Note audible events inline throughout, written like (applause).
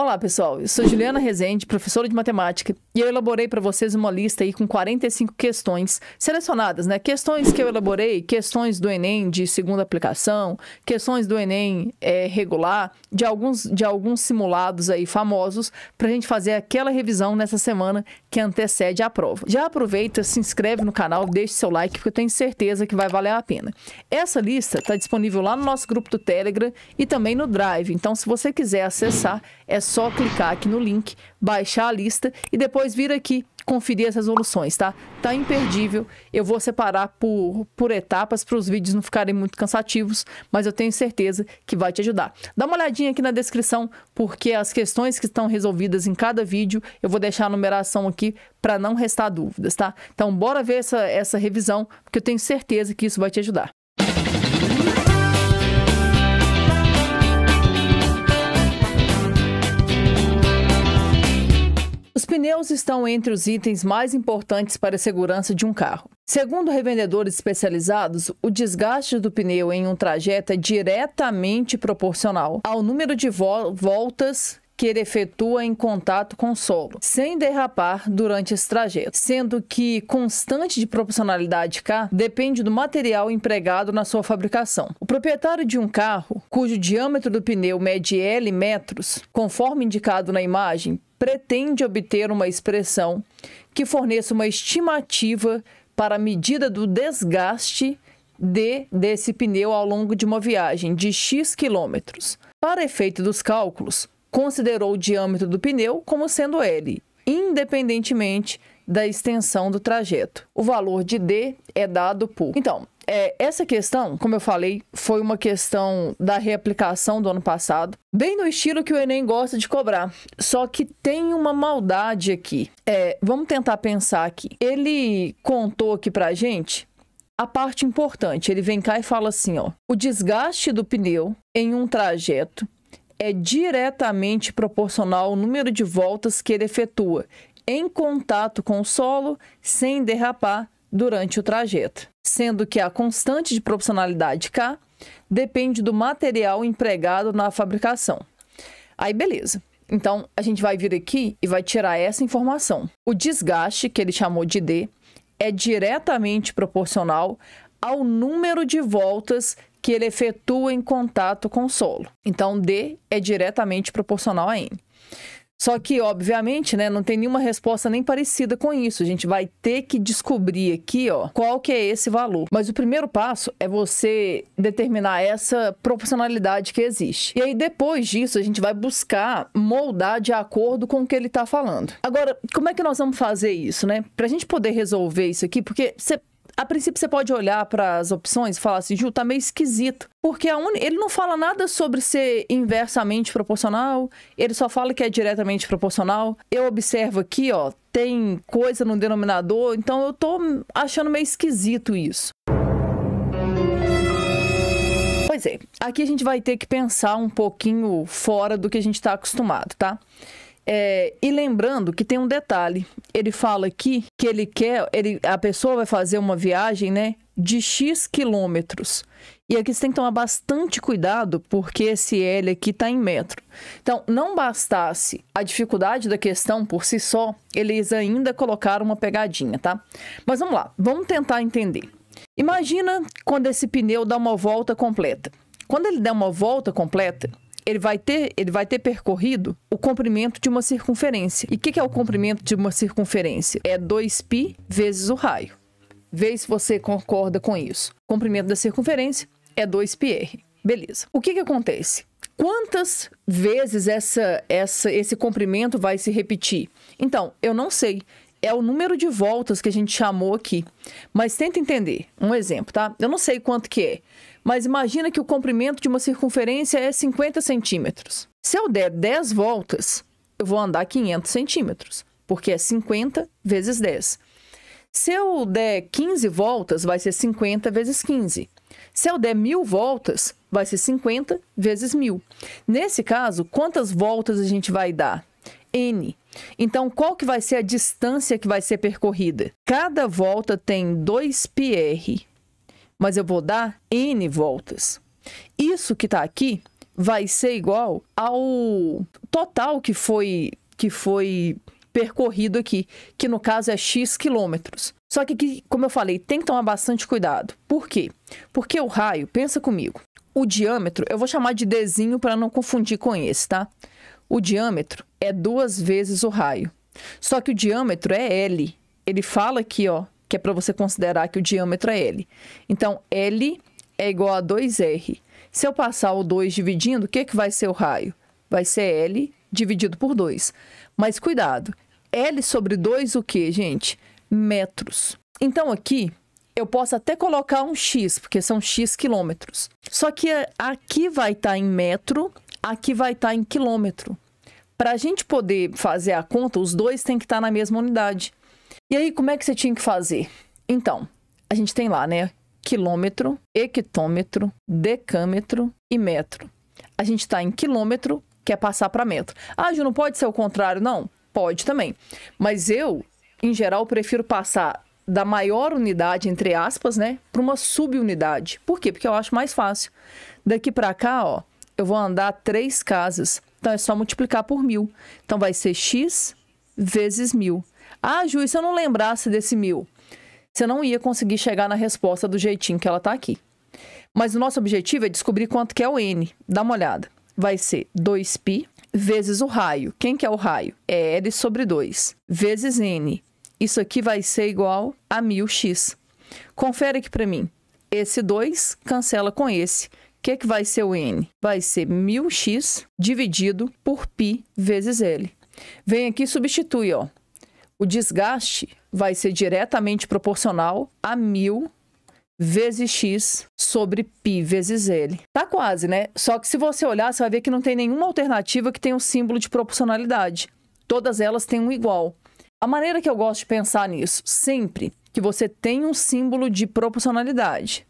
Olá, pessoal. Eu sou Juliana Rezende, professora de matemática, e eu elaborei para vocês uma lista aí com 45 questões selecionadas, né? Questões que eu elaborei, questões do Enem de segunda aplicação, questões do Enem é, regular, de alguns, de alguns simulados aí famosos, para a gente fazer aquela revisão nessa semana que antecede a prova. Já aproveita, se inscreve no canal, deixe seu like, porque eu tenho certeza que vai valer a pena. Essa lista está disponível lá no nosso grupo do Telegram e também no Drive. Então, se você quiser acessar, é só clicar aqui no link, baixar a lista e depois vir aqui conferir as resoluções, tá? Tá imperdível. Eu vou separar por, por etapas para os vídeos não ficarem muito cansativos, mas eu tenho certeza que vai te ajudar. Dá uma olhadinha aqui na descrição, porque as questões que estão resolvidas em cada vídeo, eu vou deixar a numeração aqui para não restar dúvidas, tá? Então, bora ver essa, essa revisão, porque eu tenho certeza que isso vai te ajudar. pneus estão entre os itens mais importantes para a segurança de um carro. Segundo revendedores especializados, o desgaste do pneu em um trajeto é diretamente proporcional ao número de voltas que ele efetua em contato com o solo, sem derrapar durante esse trajeto, sendo que constante de proporcionalidade K depende do material empregado na sua fabricação. O proprietário de um carro, cujo diâmetro do pneu mede L metros, conforme indicado na imagem, pretende obter uma expressão que forneça uma estimativa para a medida do desgaste D desse pneu ao longo de uma viagem de X quilômetros. Para efeito dos cálculos, considerou o diâmetro do pneu como sendo L, independentemente da extensão do trajeto. O valor de D é dado por. Então, é, essa questão, como eu falei, foi uma questão da reaplicação do ano passado, bem no estilo que o Enem gosta de cobrar. Só que tem uma maldade aqui. É, vamos tentar pensar aqui. Ele contou aqui pra gente. A parte importante, ele vem cá e fala assim, ó, o desgaste do pneu em um trajeto é diretamente proporcional ao número de voltas que ele efetua em contato com o solo sem derrapar durante o trajeto, sendo que a constante de proporcionalidade K depende do material empregado na fabricação. Aí beleza. Então, a gente vai vir aqui e vai tirar essa informação. O desgaste, que ele chamou de D, é diretamente proporcional ao número de voltas que ele efetua em contato com o solo. Então, D é diretamente proporcional a N. Só que, obviamente, né, não tem nenhuma resposta nem parecida com isso. A gente vai ter que descobrir aqui, ó, qual que é esse valor. Mas o primeiro passo é você determinar essa proporcionalidade que existe. E aí, depois disso, a gente vai buscar moldar de acordo com o que ele está falando. Agora, como é que nós vamos fazer isso, né? a gente poder resolver isso aqui, porque você a princípio você pode olhar para as opções e falar assim, Ju, tá meio esquisito. Porque un... ele não fala nada sobre ser inversamente proporcional, ele só fala que é diretamente proporcional. Eu observo aqui, ó, tem coisa no denominador, então eu tô achando meio esquisito isso. Pois é, aqui a gente vai ter que pensar um pouquinho fora do que a gente está acostumado, tá? É, e lembrando que tem um detalhe, ele fala aqui que ele quer, ele, a pessoa vai fazer uma viagem, né, de x quilômetros. E aqui você tem que tomar bastante cuidado, porque esse L aqui está em metro. Então, não bastasse a dificuldade da questão por si só, eles ainda colocaram uma pegadinha, tá? Mas vamos lá, vamos tentar entender. Imagina quando esse pneu dá uma volta completa. Quando ele der uma volta completa, ele vai ter, ele vai ter percorrido o comprimento de uma circunferência. E o que, que, é o comprimento de uma circunferência? É 2π vezes o raio. Vê se você concorda com isso. O comprimento da circunferência é 2πr. Beleza. O que, que acontece? Quantas vezes essa, essa, esse comprimento vai se repetir? Então, eu não sei é o número de voltas que a gente chamou aqui. Mas tenta entender. Um exemplo, tá? Eu não sei quanto que é. Mas imagina que o comprimento de uma circunferência é 50 centímetros. Se eu der 10 voltas, eu vou andar 500 centímetros, porque é 50 vezes 10. Se eu der 15 voltas, vai ser 50 vezes 15. Se eu der mil voltas, vai ser 50 vezes mil. Nesse caso, quantas voltas a gente vai dar? N. Então, qual que vai ser a distância que vai ser percorrida? Cada volta tem 2πr mas eu vou dar N voltas. Isso que está aqui vai ser igual ao total que foi, que foi percorrido aqui, que no caso é x quilômetros. Só que, aqui, como eu falei, tem que tomar bastante cuidado. Por quê? Porque o raio, pensa comigo, o diâmetro, eu vou chamar de Dzinho para não confundir com esse, tá? O diâmetro é duas vezes o raio. Só que o diâmetro é L. Ele fala aqui, ó, que é para você considerar que o diâmetro é L. Então, L é igual a 2R. Se eu passar o 2 dividindo, o que, que vai ser o raio? Vai ser L dividido por 2. Mas cuidado, L sobre 2 o que, gente? Metros. Então, aqui, eu posso até colocar um X, porque são X quilômetros. Só que aqui vai estar tá em metro, aqui vai estar tá em quilômetro. Para a gente poder fazer a conta, os dois têm que estar tá na mesma unidade. E aí, como é que você tinha que fazer? Então, a gente tem lá, né? Quilômetro, hectômetro, decâmetro e metro. A gente está em quilômetro, quer passar para metro. Ah, Ju, não pode ser o contrário, não? Pode também. Mas eu, em geral, prefiro passar da maior unidade, entre aspas, né, para uma subunidade. Por quê? Porque eu acho mais fácil. Daqui para cá, ó, eu vou andar três casas. Então é só multiplicar por mil. Então vai ser x vezes mil. Ah, juiz, se eu não lembrasse desse mil, você não ia conseguir chegar na resposta do jeitinho que ela está aqui. Mas o nosso objetivo é descobrir quanto que é o N. Dá uma olhada. Vai ser 2π vezes o raio. Quem que é o raio? É L sobre 2. Vezes N. Isso aqui vai ser igual a 1000x. Confere aqui para mim. Esse 2 cancela com esse. O que, que vai ser o N? Vai ser 1000x dividido por π vezes L. Vem aqui e substitui, ó o desgaste vai ser diretamente proporcional a mil vezes x sobre π vezes L. Tá quase, né? Só que se você olhar, você vai ver que não tem nenhuma alternativa que tenha um símbolo de proporcionalidade. Todas elas têm um igual. A maneira que eu gosto de pensar nisso, sempre que você tem um símbolo de proporcionalidade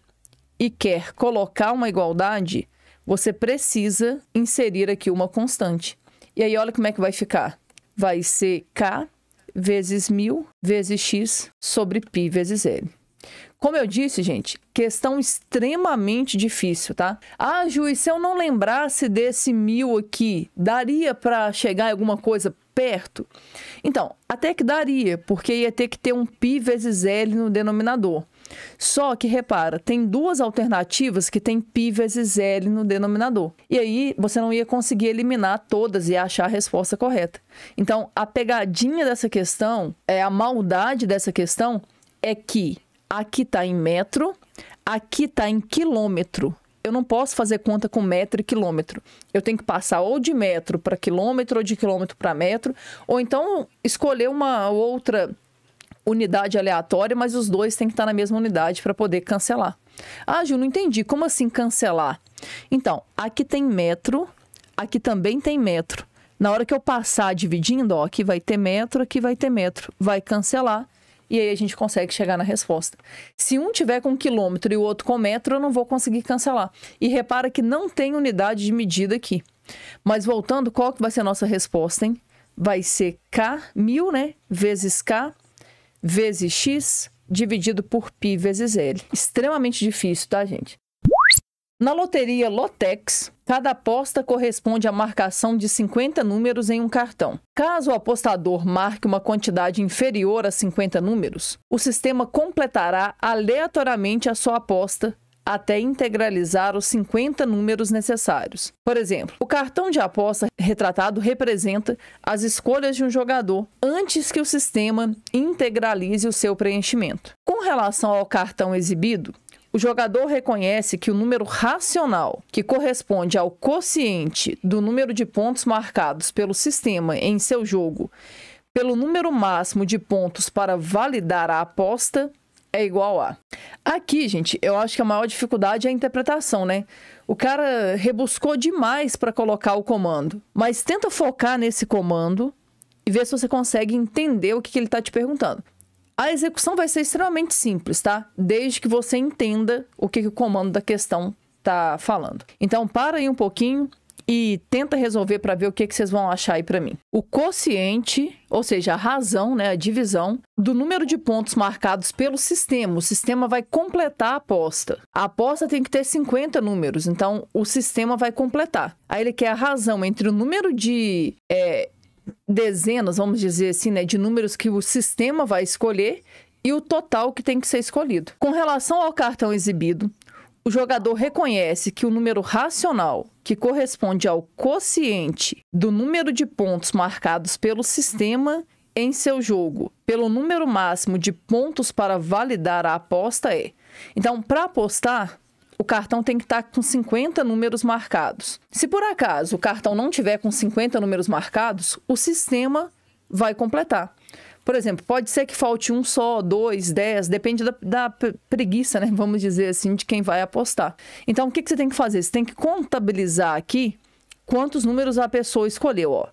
e quer colocar uma igualdade, você precisa inserir aqui uma constante. E aí olha como é que vai ficar. Vai ser k vezes mil vezes x sobre π vezes l. Como eu disse, gente, questão extremamente difícil, tá? Ah, juiz, se eu não lembrasse desse mil aqui, daria para chegar alguma coisa perto? Então, até que daria, porque ia ter que ter um π vezes L no denominador. Só que repara, tem duas alternativas que tem π vezes L no denominador. E aí você não ia conseguir eliminar todas e achar a resposta correta. Então, a pegadinha dessa questão, é a maldade dessa questão é que aqui está em metro, aqui está em quilômetro eu não posso fazer conta com metro e quilômetro. Eu tenho que passar ou de metro para quilômetro, ou de quilômetro para metro, ou então escolher uma outra unidade aleatória, mas os dois têm que estar na mesma unidade para poder cancelar. Ah, Ju, não entendi. Como assim cancelar? Então, aqui tem metro, aqui também tem metro. Na hora que eu passar dividindo, ó, aqui vai ter metro, aqui vai ter metro. Vai cancelar e aí a gente consegue chegar na resposta. Se um tiver com quilômetro e o outro com metro, eu não vou conseguir cancelar. E repara que não tem unidade de medida aqui. Mas voltando, qual que vai ser a nossa resposta, hein? Vai ser K, mil, né? Vezes K vezes x dividido por pi vezes L. Extremamente difícil, tá, gente? Na loteria Lotex, cada aposta corresponde à marcação de 50 números em um cartão. Caso o apostador marque uma quantidade inferior a 50 números, o sistema completará aleatoriamente a sua aposta até integralizar os 50 números necessários. Por exemplo, o cartão de aposta retratado representa as escolhas de um jogador antes que o sistema integralize o seu preenchimento. Com relação ao cartão exibido, o jogador reconhece que o número racional, que corresponde ao quociente do número de pontos marcados pelo sistema em seu jogo, pelo número máximo de pontos para validar a aposta, é igual a. Aqui, gente, eu acho que a maior dificuldade é a interpretação, né? O cara rebuscou demais para colocar o comando, mas tenta focar nesse comando e ver se você consegue entender o que, que ele está te perguntando. A execução vai ser extremamente simples, tá? Desde que você entenda o que, que o comando da questão está falando. Então, para aí um pouquinho, e tenta resolver para ver o que, que vocês vão achar aí para mim. O quociente, ou seja, a razão, né, a divisão do número de pontos marcados pelo sistema. O sistema vai completar a aposta. A aposta tem que ter 50 números, então o sistema vai completar. Aí ele quer a razão entre o número de é, dezenas, vamos dizer assim, né, de números que o sistema vai escolher e o total que tem que ser escolhido. Com relação ao cartão exibido, o jogador reconhece que o número racional, que corresponde ao quociente do número de pontos marcados pelo sistema em seu jogo, pelo número máximo de pontos para validar a aposta é. Então, para apostar, o cartão tem que estar tá com 50 números marcados. Se por acaso o cartão não tiver com 50 números marcados, o sistema vai completar. Por exemplo, pode ser que falte um só, dois, dez, depende da, da preguiça, né? Vamos dizer assim, de quem vai apostar. Então, o que, que você tem que fazer? Você tem que contabilizar aqui quantos números a pessoa escolheu, ó.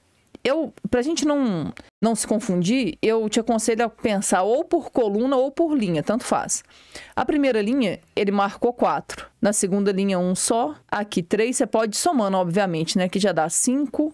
Eu, pra gente não, não se confundir, eu te aconselho a pensar ou por coluna ou por linha, tanto faz. A primeira linha, ele marcou 4. Na segunda linha, um só. Aqui, três. Você pode ir somando, obviamente, né? Que já dá 5,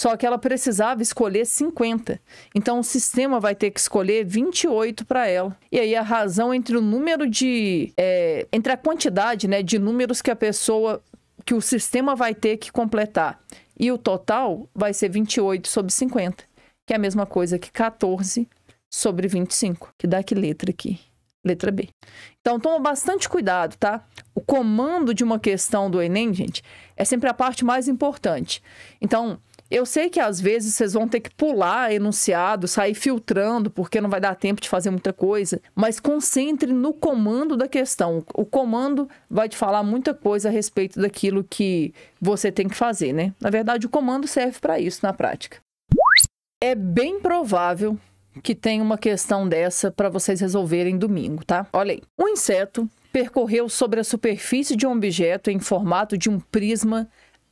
Só que ela precisava escolher 50. Então o sistema vai ter que escolher 28 para ela. E aí a razão entre o número de. É, entre a quantidade né, de números que a pessoa. que o sistema vai ter que completar. E o total vai ser 28 sobre 50, que é a mesma coisa que 14 sobre 25, que dá que letra aqui? Letra B. Então, toma bastante cuidado, tá? O comando de uma questão do Enem, gente, é sempre a parte mais importante. Então, eu sei que às vezes vocês vão ter que pular enunciado, sair filtrando, porque não vai dar tempo de fazer muita coisa, mas concentre no comando da questão. O comando vai te falar muita coisa a respeito daquilo que você tem que fazer, né? Na verdade, o comando serve para isso na prática. É bem provável que tenha uma questão dessa para vocês resolverem domingo, tá? Olha aí. Um inseto percorreu sobre a superfície de um objeto em formato de um prisma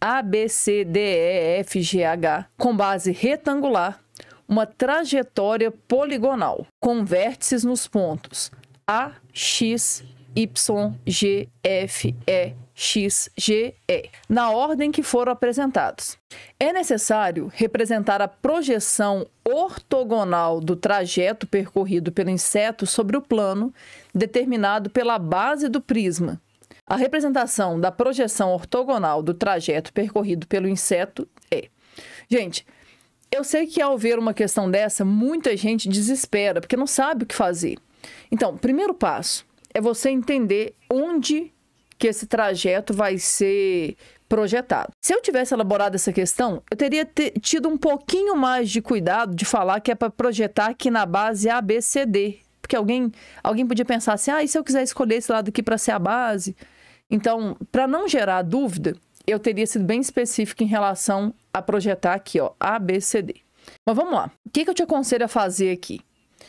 a, B, C, D, E, F, G, H, com base retangular, uma trajetória poligonal, com vértices nos pontos A, X, Y, G, F, E, X, G, E, na ordem que foram apresentados. É necessário representar a projeção ortogonal do trajeto percorrido pelo inseto sobre o plano determinado pela base do prisma, a representação da projeção ortogonal do trajeto percorrido pelo inseto é. Gente, eu sei que ao ver uma questão dessa, muita gente desespera, porque não sabe o que fazer. Então, primeiro passo é você entender onde que esse trajeto vai ser projetado. Se eu tivesse elaborado essa questão, eu teria tido um pouquinho mais de cuidado de falar que é para projetar aqui na base ABCD, porque alguém, alguém podia pensar assim: "Ah, e se eu quiser escolher esse lado aqui para ser a base?" Então, para não gerar dúvida, eu teria sido bem específico em relação a projetar aqui, ó, A, B, C, D. Mas vamos lá. O que, que eu te aconselho a fazer aqui?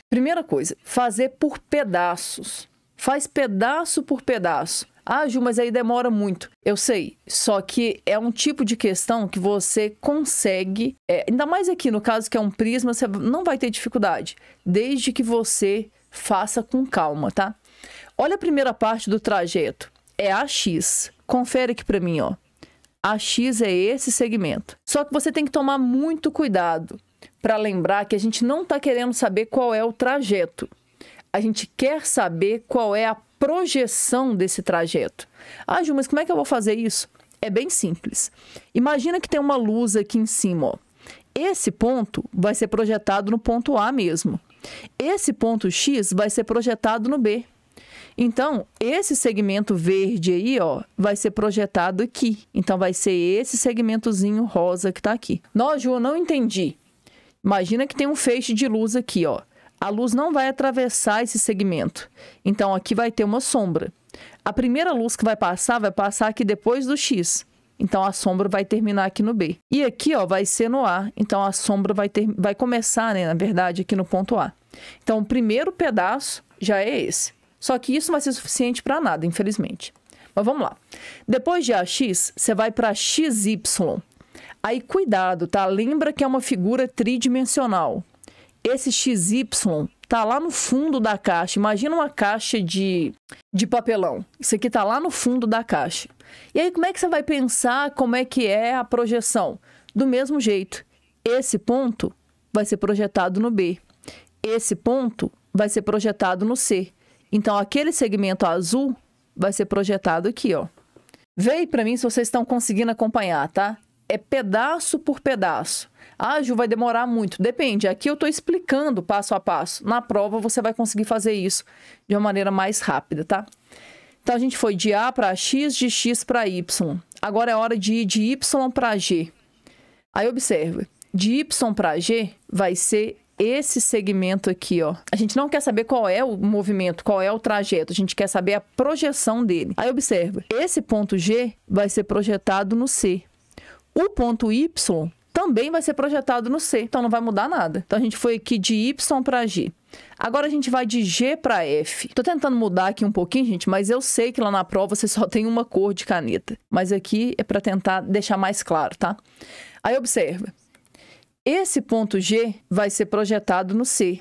Primeira coisa, fazer por pedaços. Faz pedaço por pedaço. Ah, Ju, mas aí demora muito. Eu sei, só que é um tipo de questão que você consegue, é, ainda mais aqui no caso que é um prisma, você não vai ter dificuldade, desde que você faça com calma, tá? Olha a primeira parte do trajeto é AX. Confere aqui para mim, ó. AX é esse segmento. Só que você tem que tomar muito cuidado para lembrar que a gente não está querendo saber qual é o trajeto. A gente quer saber qual é a projeção desse trajeto. Ah, Ju, mas como é que eu vou fazer isso? É bem simples. Imagina que tem uma luz aqui em cima, ó. Esse ponto vai ser projetado no ponto A mesmo. Esse ponto X vai ser projetado no B. Então, esse segmento verde aí, ó, vai ser projetado aqui. Então, vai ser esse segmentozinho rosa que está aqui. Nós, Ju, eu não entendi. Imagina que tem um feixe de luz aqui, ó. A luz não vai atravessar esse segmento. Então, aqui vai ter uma sombra. A primeira luz que vai passar, vai passar aqui depois do X. Então a sombra vai terminar aqui no B. E aqui, ó, vai ser no A. Então a sombra vai ter vai começar, né, na verdade, aqui no ponto A. Então o primeiro pedaço já é esse. Só que isso não vai ser suficiente para nada, infelizmente. Mas vamos lá. Depois de AX, você vai para XY. Aí cuidado, tá? Lembra que é uma figura tridimensional. Esse XY tá lá no fundo da caixa. Imagina uma caixa de, de papelão. Isso aqui tá lá no fundo da caixa. E aí como é que você vai pensar como é que é a projeção? Do mesmo jeito. Esse ponto vai ser projetado no B. Esse ponto vai ser projetado no C. Então, aquele segmento azul vai ser projetado aqui, ó. aí para mim se vocês estão conseguindo acompanhar, tá? É pedaço por pedaço. Ah, Ju, vai demorar muito. Depende. Aqui eu estou explicando passo a passo. Na prova, você vai conseguir fazer isso de uma maneira mais rápida, tá? Então, a gente foi de A para X, de X para Y. Agora é hora de ir de Y para G. Aí, observe. De Y para G vai ser esse segmento aqui, ó. A gente não quer saber qual é o movimento, qual é o trajeto, a gente quer saber a projeção dele. Aí observa, esse ponto G vai ser projetado no C. O ponto Y também vai ser projetado no C, então não vai mudar nada. Então a gente foi aqui de Y para G. Agora a gente vai de G para F. Tô tentando mudar aqui um pouquinho, gente, mas eu sei que lá na prova você só (laughs) tem uma cor de caneta, mas aqui é para tentar deixar mais claro, tá? Aí observa, esse ponto G vai ser projetado no C.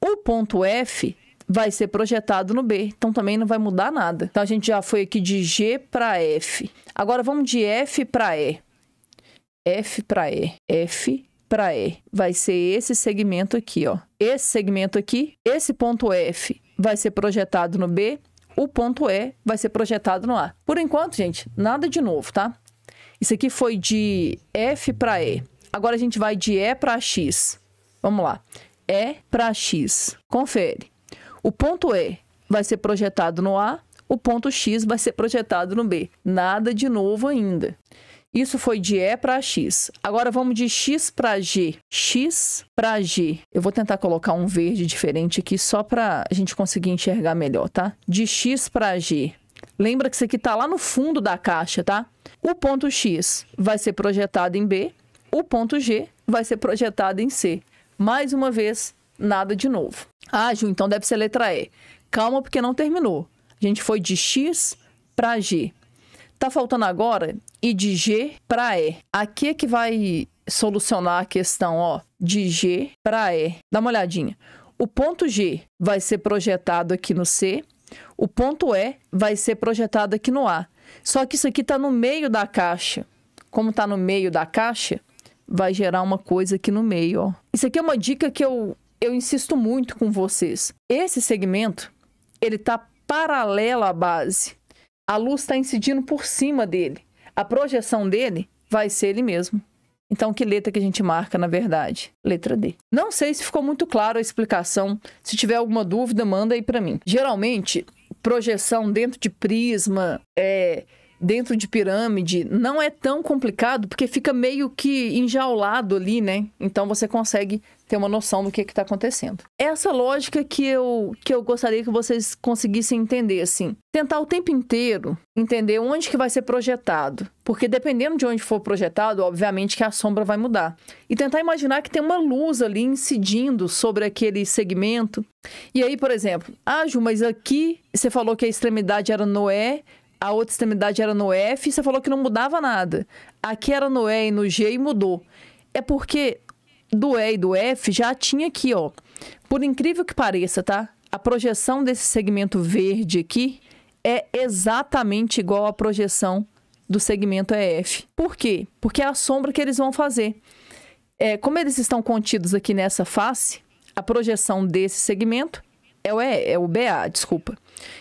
O ponto F vai ser projetado no B, então também não vai mudar nada. Então a gente já foi aqui de G para F. Agora vamos de F para E. F para E, F para E. Vai ser esse segmento aqui, ó. Esse segmento aqui, esse ponto F vai ser projetado no B, o ponto E vai ser projetado no A. Por enquanto, gente, nada de novo, tá? Isso aqui foi de F para E. Agora a gente vai de E para X. Vamos lá. E para X. Confere. O ponto E vai ser projetado no A, o ponto X vai ser projetado no B. Nada de novo ainda. Isso foi de E para X. Agora vamos de X para G. X para G. Eu vou tentar colocar um verde diferente aqui só para a gente conseguir enxergar melhor, tá? De X para G. Lembra que isso aqui está lá no fundo da caixa, tá? O ponto X vai ser projetado em B, o ponto G vai ser projetado em C. Mais uma vez, nada de novo. Ah, Ju, então deve ser letra E. Calma, porque não terminou. A gente foi de X para G. Tá faltando agora e de G para E. Aqui é que vai solucionar a questão, ó, de G para E. Dá uma olhadinha. O ponto G vai ser projetado aqui no C, o ponto E vai ser projetado aqui no A. Só que isso aqui está no meio da caixa. Como está no meio da caixa, vai gerar uma coisa aqui no meio, ó. Isso aqui é uma dica que eu, eu insisto muito com vocês. Esse segmento, ele tá paralelo à base. A luz está incidindo por cima dele. A projeção dele vai ser ele mesmo. Então, que letra que a gente marca, na verdade? Letra D. Não sei se ficou muito claro a explicação. Se tiver alguma dúvida, manda aí para mim. Geralmente, projeção dentro de prisma, é, dentro de pirâmide não é tão complicado, porque fica meio que enjaulado ali, né? Então você consegue ter uma noção do que é está acontecendo. Essa lógica que eu, que eu gostaria que vocês conseguissem entender, assim. Tentar o tempo inteiro entender onde que vai ser projetado. Porque dependendo de onde for projetado, obviamente que a sombra vai mudar. E tentar imaginar que tem uma luz ali incidindo sobre aquele segmento. E aí, por exemplo, ah, Ju, mas aqui você falou que a extremidade era Noé, a outra extremidade era no F, você falou que não mudava nada. Aqui era no E e no G e mudou. É porque do E e do F já tinha aqui, ó. Por incrível que pareça, tá? A projeção desse segmento verde aqui é exatamente igual à projeção do segmento EF. Por quê? Porque é a sombra que eles vão fazer. É, como eles estão contidos aqui nessa face, a projeção desse segmento é o, e, é o BA, desculpa.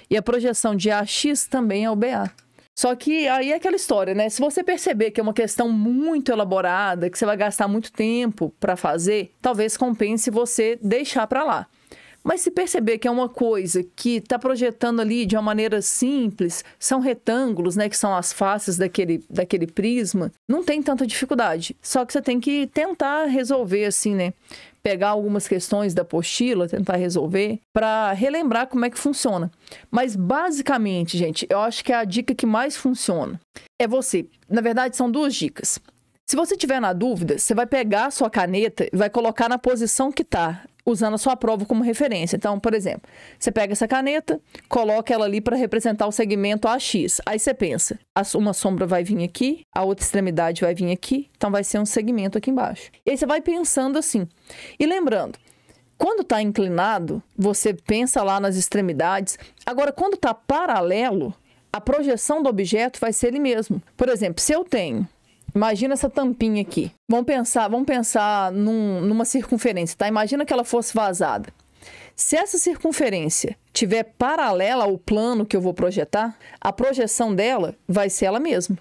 E a projeção de AX também é o BA. Só que aí é aquela história, né? Se você perceber que é uma questão muito elaborada, que você vai gastar muito tempo para fazer, talvez compense você deixar para lá. Mas se perceber que é uma coisa que está projetando ali de uma maneira simples, são retângulos, né, que são as faces daquele, daquele prisma, não tem tanta dificuldade. Só que você tem que tentar resolver assim, né? pegar algumas questões da apostila, tentar resolver, para relembrar como é que funciona. Mas basicamente, gente, eu acho que é a dica que mais funciona é você. Na verdade, são duas dicas. Se você tiver na dúvida, você vai pegar a sua caneta e vai colocar na posição que tá usando a sua prova como referência. Então, por exemplo, você pega essa caneta, coloca ela ali para representar o segmento AX. Aí você pensa, uma sombra vai vir aqui, a outra extremidade vai vir aqui, então vai ser um segmento aqui embaixo. E aí você vai pensando assim. E lembrando, quando está inclinado, você pensa lá nas extremidades. Agora, quando está paralelo, a projeção do objeto vai ser ele mesmo. Por exemplo, se eu tenho Imagina essa tampinha aqui. Vamos pensar, vamos pensar num, numa circunferência, tá? Imagina que ela fosse vazada. Se essa circunferência tiver paralela ao plano que eu vou projetar, a projeção dela vai ser ela mesma.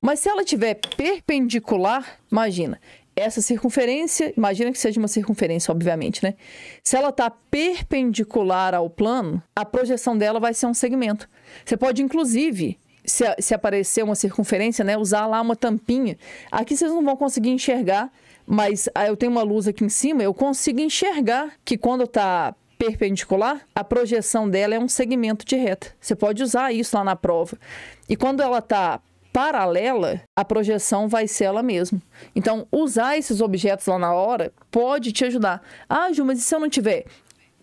Mas se ela tiver perpendicular, imagina, essa circunferência, imagina que seja uma circunferência, obviamente, né? Se ela está perpendicular ao plano, a projeção dela vai ser um segmento. Você pode, inclusive, se, se aparecer uma circunferência, né, usar lá uma tampinha. Aqui vocês não vão conseguir enxergar, mas aí ah, eu tenho uma luz aqui em cima, eu consigo enxergar que quando está perpendicular, a projeção dela é um segmento de reta. Você pode usar isso lá na prova. E quando ela está paralela, a projeção vai ser ela mesma. Então, usar esses objetos lá na hora pode te ajudar. Ah, Ju, mas e se eu não tiver?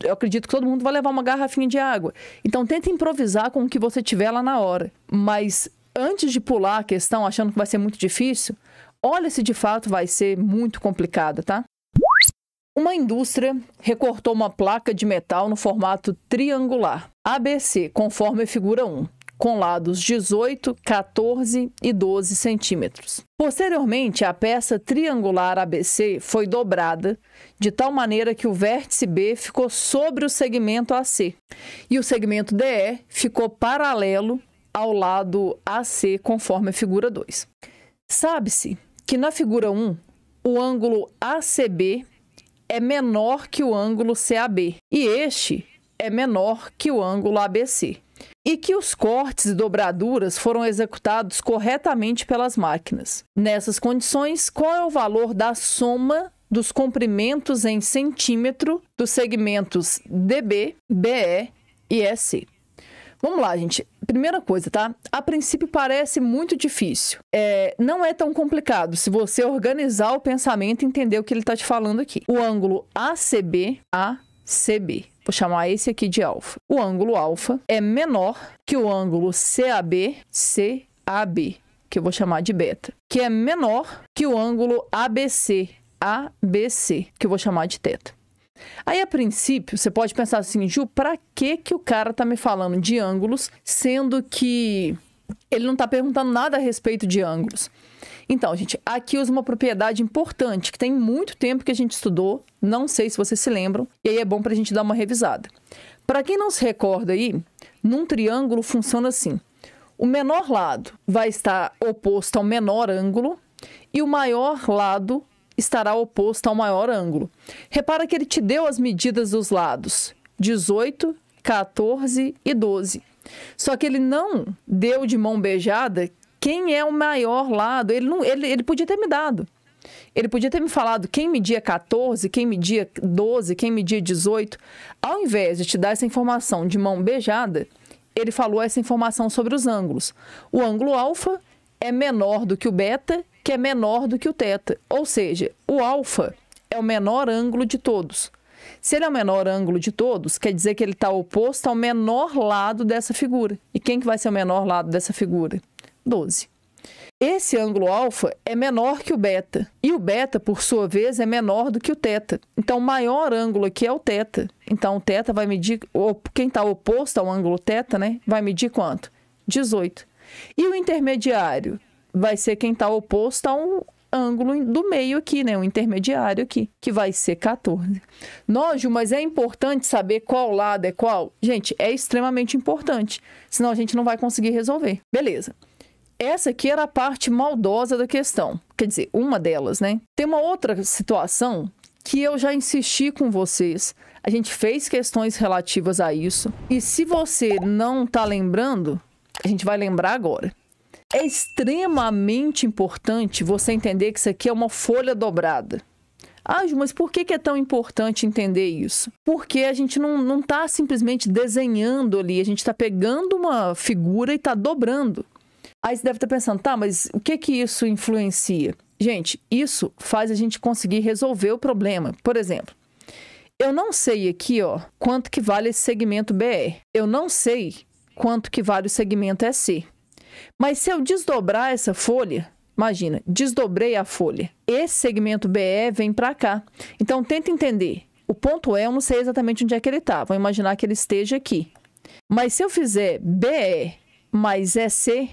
eu acredito que todo mundo vai levar uma garrafinha de água. Então tenta improvisar com o que você tiver lá na hora. Mas antes de pular a questão achando que vai ser muito difícil, olha se de fato vai ser muito complicado, tá? Uma indústria recortou uma placa de metal no formato triangular, ABC, conforme figura 1 com lados 18, 14 e 12 centímetros. Posteriormente, a peça triangular ABC foi dobrada de tal maneira que o vértice B ficou sobre o segmento AC e o segmento DE ficou paralelo ao lado AC, conforme a figura 2. Sabe-se que na figura 1, o ângulo ACB é menor que o ângulo CAB e este é menor que o ângulo ABC e que os cortes e dobraduras foram executados corretamente pelas máquinas. Nessas condições, qual é o valor da soma dos comprimentos em centímetro dos segmentos DB, BE e SC? Vamos lá, gente. Primeira coisa, tá? A princípio parece muito difícil. É, não é tão complicado se você organizar o pensamento e entender o que ele está te falando aqui. O ângulo ACB, ACB Vou chamar esse aqui de alfa. O ângulo alfa é menor que o ângulo CAB, CAB, que eu vou chamar de beta, que é menor que o ângulo ABC, ABC, que eu vou chamar de teta. Aí, a princípio, você pode pensar assim, Ju, para que, que o cara tá me falando de ângulos, sendo que ele não está perguntando nada a respeito de ângulos? Então, gente, aqui usa uma propriedade importante que tem muito tempo que a gente estudou, não sei se vocês se lembram, e aí é bom para a gente dar uma revisada. Para quem não se recorda aí, num triângulo funciona assim: o menor lado vai estar oposto ao menor ângulo e o maior lado estará oposto ao maior ângulo. Repara que ele te deu as medidas dos lados 18, 14 e 12. Só que ele não deu de mão beijada quem é o maior lado. Ele, não, ele, ele podia ter me dado. Ele podia ter me falado quem media 14, quem media 12, quem media 18. Ao invés de te dar essa informação de mão beijada, ele falou essa informação sobre os ângulos. O ângulo alfa é menor do que o beta, que é menor do que o teta. Ou seja, o alfa é o menor ângulo de todos. Se ele é o menor ângulo de todos, quer dizer que ele está oposto ao menor lado dessa figura. E quem que vai ser o menor lado dessa figura? 12. Esse ângulo alfa é menor que o beta, e o beta, por sua vez, é menor do que o teta. Então, o maior ângulo aqui é o teta. Então, o teta vai medir, quem está oposto ao ângulo teta, né, vai medir quanto? 18. E o intermediário vai ser quem está oposto a um ângulo do meio aqui, né? O intermediário aqui, que vai ser 14. Nojo, mas é importante saber qual lado é qual? Gente, é extremamente importante, senão a gente não vai conseguir resolver. Beleza. Essa aqui era a parte maldosa da questão, quer dizer, uma delas, né? Tem uma outra situação que eu já insisti com vocês. A gente fez questões relativas a isso. E se você não tá lembrando, a gente vai lembrar agora. É extremamente importante você entender que isso aqui é uma folha dobrada. Ah, mas por que é tão importante entender isso? Porque a gente não está simplesmente desenhando ali, a gente está pegando uma figura e está dobrando. Aí você deve estar tá pensando, tá, mas o que que isso influencia? Gente, isso faz a gente conseguir resolver o problema. Por exemplo, eu não sei aqui, ó, quanto que vale esse segmento BR. Eu não sei quanto que vale o segmento SC. Mas se eu desdobrar essa folha, imagina, desdobrei a folha. Esse segmento BE vem para cá. Então tenta entender. O ponto E, eu não sei exatamente onde é que ele está. Vamos imaginar que ele esteja aqui. Mas se eu fizer BE mais EC,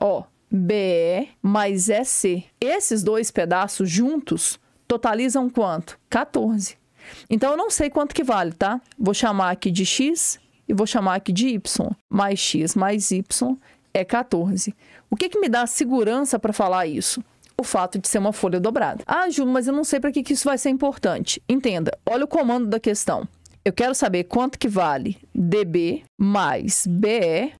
Ó, BE mais SC. Esses dois pedaços juntos totalizam quanto? 14. Então, eu não sei quanto que vale, tá? Vou chamar aqui de X e vou chamar aqui de Y. Mais X mais Y é 14. O que, que me dá segurança para falar isso? O fato de ser uma folha dobrada. Ah, Ju, mas eu não sei para que, que isso vai ser importante. Entenda, olha o comando da questão. Eu quero saber quanto que vale DB mais BE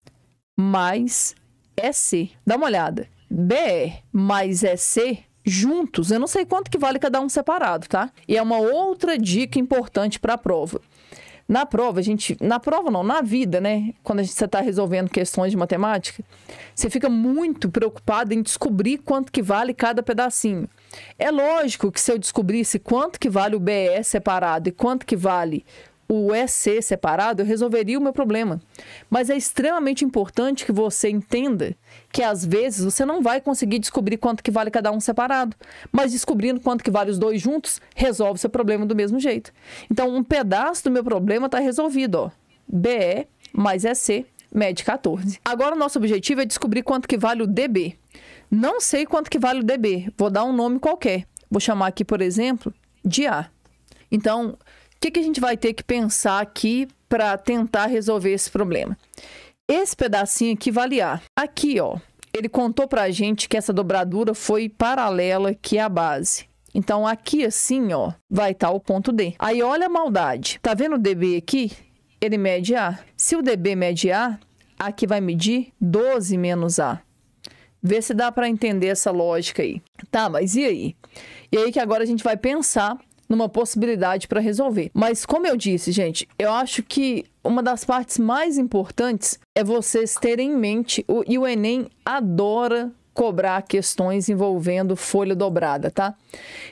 mais S, é Dá uma olhada. BE é mais EC é juntos, eu não sei quanto que vale cada um separado, tá? E é uma outra dica importante para a prova. Na prova, a gente. Na prova não, na vida, né? Quando a gente está resolvendo questões de matemática, você fica muito preocupado em descobrir quanto que vale cada pedacinho. É lógico que se eu descobrisse quanto que vale o BE separado e quanto que vale o EC separado, eu resolveria o meu problema. Mas é extremamente importante que você entenda que às vezes você não vai conseguir descobrir quanto que vale cada um separado, mas descobrindo quanto que vale os dois juntos, resolve seu problema do mesmo jeito. Então, um pedaço do meu problema está resolvido, ó. BE mais EC mede 14. Agora, o nosso objetivo é descobrir quanto que vale o DB. Não sei quanto que vale o DB, vou dar um nome qualquer. Vou chamar aqui, por exemplo, de A. Então, que, que a gente vai ter que pensar aqui para tentar resolver esse problema? Esse pedacinho aqui vale A. Aqui, ó, ele contou para a gente que essa dobradura foi paralela que é a base. Então, aqui assim, ó, vai estar tá o ponto D. Aí, olha a maldade. Tá vendo o DB aqui? Ele mede A. Se o DB mede A, aqui vai medir 12 menos A. Vê se dá para entender essa lógica aí. Tá, mas e aí? E aí que agora a gente vai pensar numa possibilidade para resolver. Mas como eu disse, gente, eu acho que uma das partes mais importantes é vocês terem em mente, o, e o Enem adora cobrar questões envolvendo folha dobrada, tá?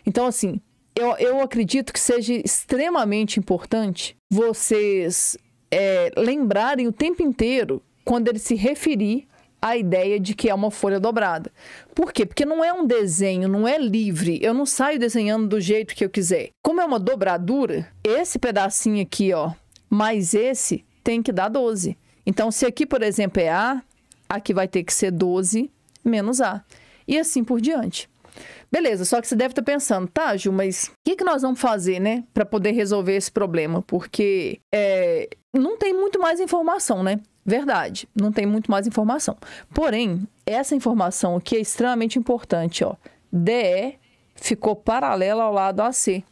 Então, assim, eu, eu acredito que seja extremamente importante vocês é, lembrarem o tempo inteiro quando ele se referir a ideia de que é uma folha dobrada. Por quê? Porque não é um desenho, não é livre. Eu não saio desenhando do jeito que eu quiser. Como é uma dobradura, esse pedacinho aqui, ó, mais esse tem que dar 12. Então, se aqui, por exemplo, é A, aqui vai ter que ser 12 menos A. E assim por diante. Beleza, só que você deve estar tá pensando, tá, Ju, mas o que, que nós vamos fazer, né, para poder resolver esse problema? Porque é, não tem muito mais informação, né? Verdade, não tem muito mais informação. Porém, essa informação aqui é extremamente importante, ó. DE ficou paralela ao lado AC.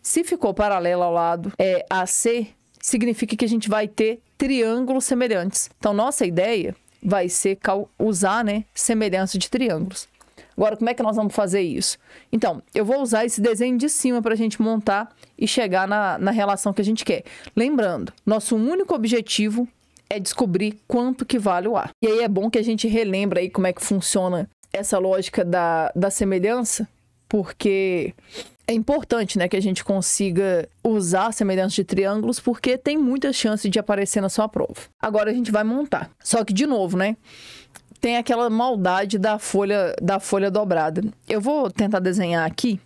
Se ficou paralela ao lado é, AC, significa que a gente vai ter triângulos semelhantes. Então, nossa ideia vai ser usar né, semelhança de triângulos. Agora, como é que nós vamos fazer isso? Então, eu vou usar esse desenho de cima para a gente montar e chegar na, na relação que a gente quer. Lembrando, nosso único objetivo é descobrir quanto que vale o A. E aí é bom que a gente relembra aí como é que funciona essa lógica da, da semelhança, porque é importante né, que a gente consiga usar a semelhança de triângulos, porque tem muita chance de aparecer na sua prova. Agora a gente vai montar. Só que, de novo, né? tem aquela maldade da folha, da folha dobrada. Eu vou tentar desenhar aqui.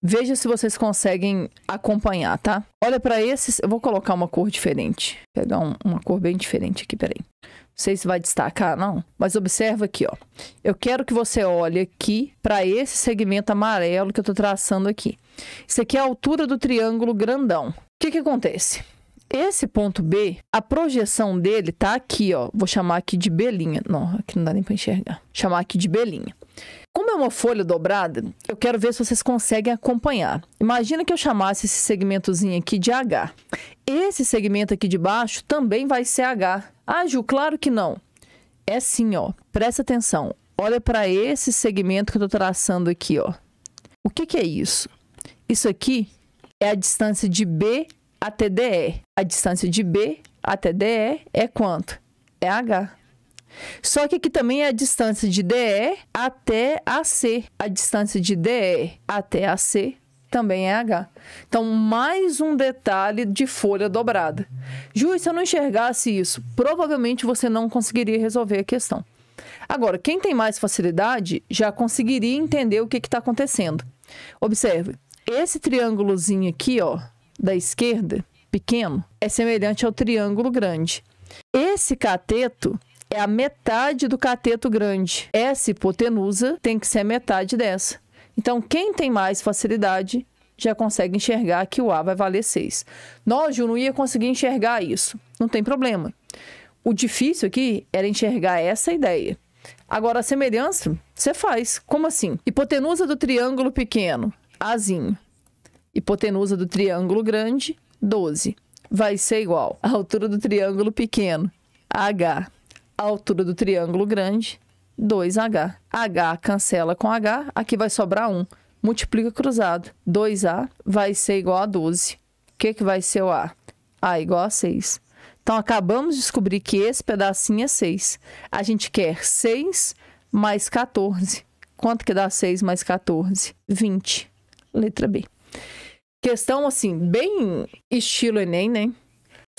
Veja se vocês conseguem acompanhar, tá? Olha para esses, eu vou colocar uma cor diferente. Vou pegar um, uma cor bem diferente aqui, peraí. Não sei se vai destacar, não, mas observa aqui, ó. Eu quero que você olhe aqui para esse segmento amarelo que eu tô traçando aqui. Isso aqui é a altura do triângulo grandão. O que que acontece? Esse ponto B, a projeção dele tá aqui, ó. Vou chamar aqui de belinha. Não, aqui não dá nem para enxergar. chamar aqui de belinha. Como é uma folha dobrada, eu quero ver se vocês conseguem acompanhar. Imagina que eu chamasse esse segmentozinho aqui de H. Esse segmento aqui de baixo também vai ser H. Ah, Ju, claro que não. É sim, ó. Presta atenção. Olha para esse segmento que eu estou traçando aqui, ó. O que, que é isso? Isso aqui é a distância de B até DE. A distância de B a TDE é quanto? É H. Só que aqui também é a distância de DE até AC. A distância de DE até AC também é H. Então, mais um detalhe de folha dobrada. Ju, se eu não enxergasse isso, provavelmente você não conseguiria resolver a questão. Agora, quem tem mais facilidade já conseguiria entender o que está acontecendo. Observe, esse triângulozinho aqui, ó, da esquerda, pequeno, é semelhante ao triângulo grande. Esse cateto é a metade do cateto grande. Essa hipotenusa tem que ser metade dessa. Então, quem tem mais facilidade já consegue enxergar que o A vai valer 6. Nós, Ju, não ia conseguir enxergar isso. Não tem problema. O difícil aqui era enxergar essa ideia. Agora, a semelhança, você faz. Como assim? Hipotenusa do triângulo pequeno, Azinho hipotenusa do triângulo grande, 12, vai ser igual à altura do triângulo pequeno, H. A altura do triângulo grande, 2H. H cancela com H, aqui vai sobrar 1. Multiplica cruzado. 2A vai ser igual a 12. O que, que vai ser o A? A igual a 6. Então, acabamos de descobrir que esse pedacinho é 6. A gente quer 6 mais 14. Quanto que dá 6 mais 14? 20. Letra B questão assim, bem estilo Enem, né?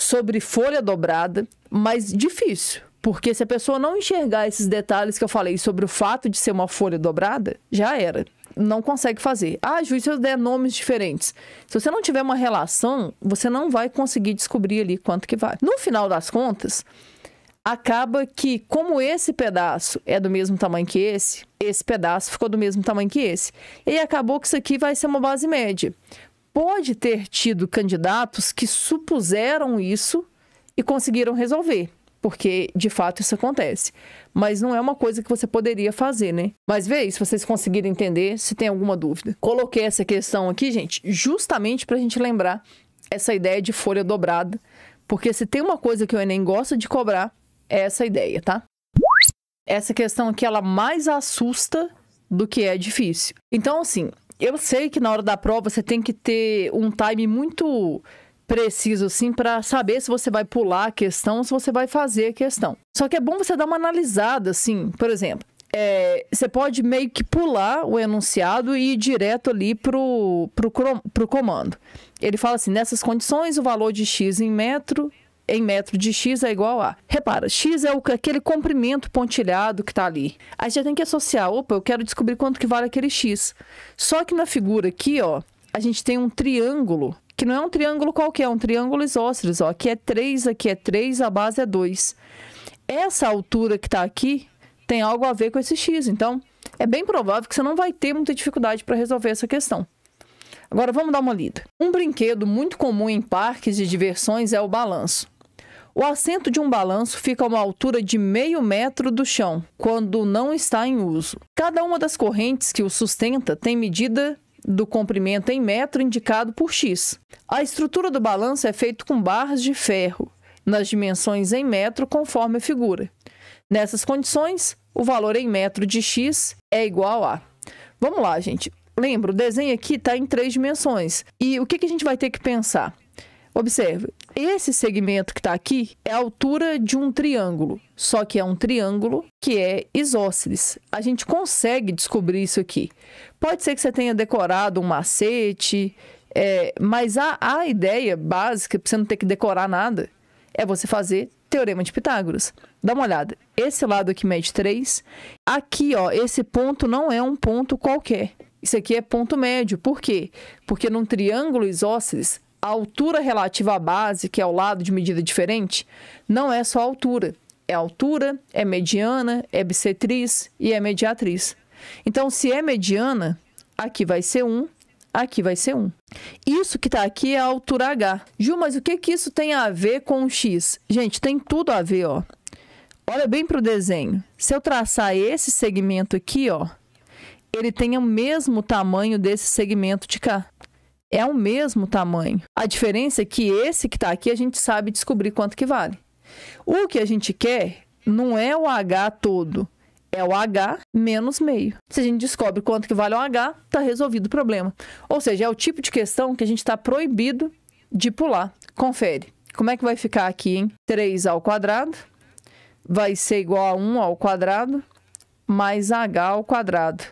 Sobre folha dobrada, mas difícil. Porque se a pessoa não enxergar esses detalhes que eu falei sobre o fato de ser uma folha dobrada, já era. Não consegue fazer. Ah, juiz, se eu der nomes diferentes. Se você não tiver uma relação, você não vai conseguir descobrir ali quanto que vai. No final das contas, acaba que, como esse pedaço é do mesmo tamanho que esse, esse pedaço ficou do mesmo tamanho que esse. E acabou que isso aqui vai ser uma base média pode ter tido candidatos que supuseram isso e conseguiram resolver, porque de fato isso acontece. Mas não é uma coisa que você poderia fazer, né? Mas vê aí, se vocês conseguirem entender, se tem alguma dúvida. Coloquei essa questão aqui, gente, justamente para a gente lembrar essa ideia de folha dobrada, porque se tem uma coisa que o Enem gosta de cobrar, é essa ideia, tá? Essa questão aqui, ela mais assusta do que é difícil. Então, assim, eu sei que na hora da prova você tem que ter um time muito preciso, assim, para saber se você vai pular a questão ou se você vai fazer a questão. Só que é bom você dar uma analisada, assim, por exemplo. É, você pode meio que pular o enunciado e ir direto ali pro, pro, pro comando. Ele fala assim: nessas condições, o valor de x em metro em metro de x é igual a. Repara, x é o, aquele comprimento pontilhado que está ali. Aí já tem que associar, opa, eu quero descobrir quanto que vale aquele x. Só que na figura aqui, ó, a gente tem um triângulo, que não é um triângulo qualquer, é um triângulo isósceles, ó. Aqui é 3, aqui é 3, a base é 2. Essa altura que está aqui tem algo a ver com esse x, então é bem provável que você não vai ter muita dificuldade para resolver essa questão. Agora vamos dar uma lida. Um brinquedo muito comum em parques de diversões é o balanço. O assento de um balanço fica a uma altura de meio metro do chão, quando não está em uso. Cada uma das correntes que o sustenta tem medida do comprimento em metro indicado por X. A estrutura do balanço é feita com barras de ferro, nas dimensões em metro conforme a figura. Nessas condições, o valor em metro de x é igual a. Vamos lá, gente. Lembra, o desenho aqui está em três dimensões. E o que, que a gente vai ter que pensar? Observe, esse segmento que está aqui é a altura de um triângulo, só que é um triângulo que é isósceles. A gente consegue descobrir isso aqui. Pode ser que você tenha decorado um macete, é, mas a, a ideia básica, para você não ter que decorar nada, é você fazer Teorema de Pitágoras. Dá uma olhada. Esse lado aqui mede 3. Aqui, ó, esse ponto não é um ponto qualquer. Isso aqui é ponto médio. Por quê? Porque num triângulo isósceles, a altura relativa à base, que é o lado de medida diferente, não é só altura. É altura, é mediana, é bissetriz e é mediatriz. Então, se é mediana, aqui vai ser 1, aqui vai ser 1. Isso que está aqui é a altura H. Ju, mas o que, que isso tem a ver com o X? Gente, tem tudo a ver, ó. Olha bem para o desenho. Se eu traçar esse segmento aqui, ó, ele tem o mesmo tamanho desse segmento de cá é o mesmo tamanho. A diferença é que esse que está aqui a gente sabe descobrir quanto que vale. O que a gente quer não é o H todo, é o H menos meio. Se a gente descobre quanto que vale o H, está resolvido o problema. Ou seja, é o tipo de questão que a gente está proibido de pular. Confere. Como é que vai ficar aqui, hein? 3 ao quadrado vai ser igual a 1 ao quadrado mais H ao quadrado.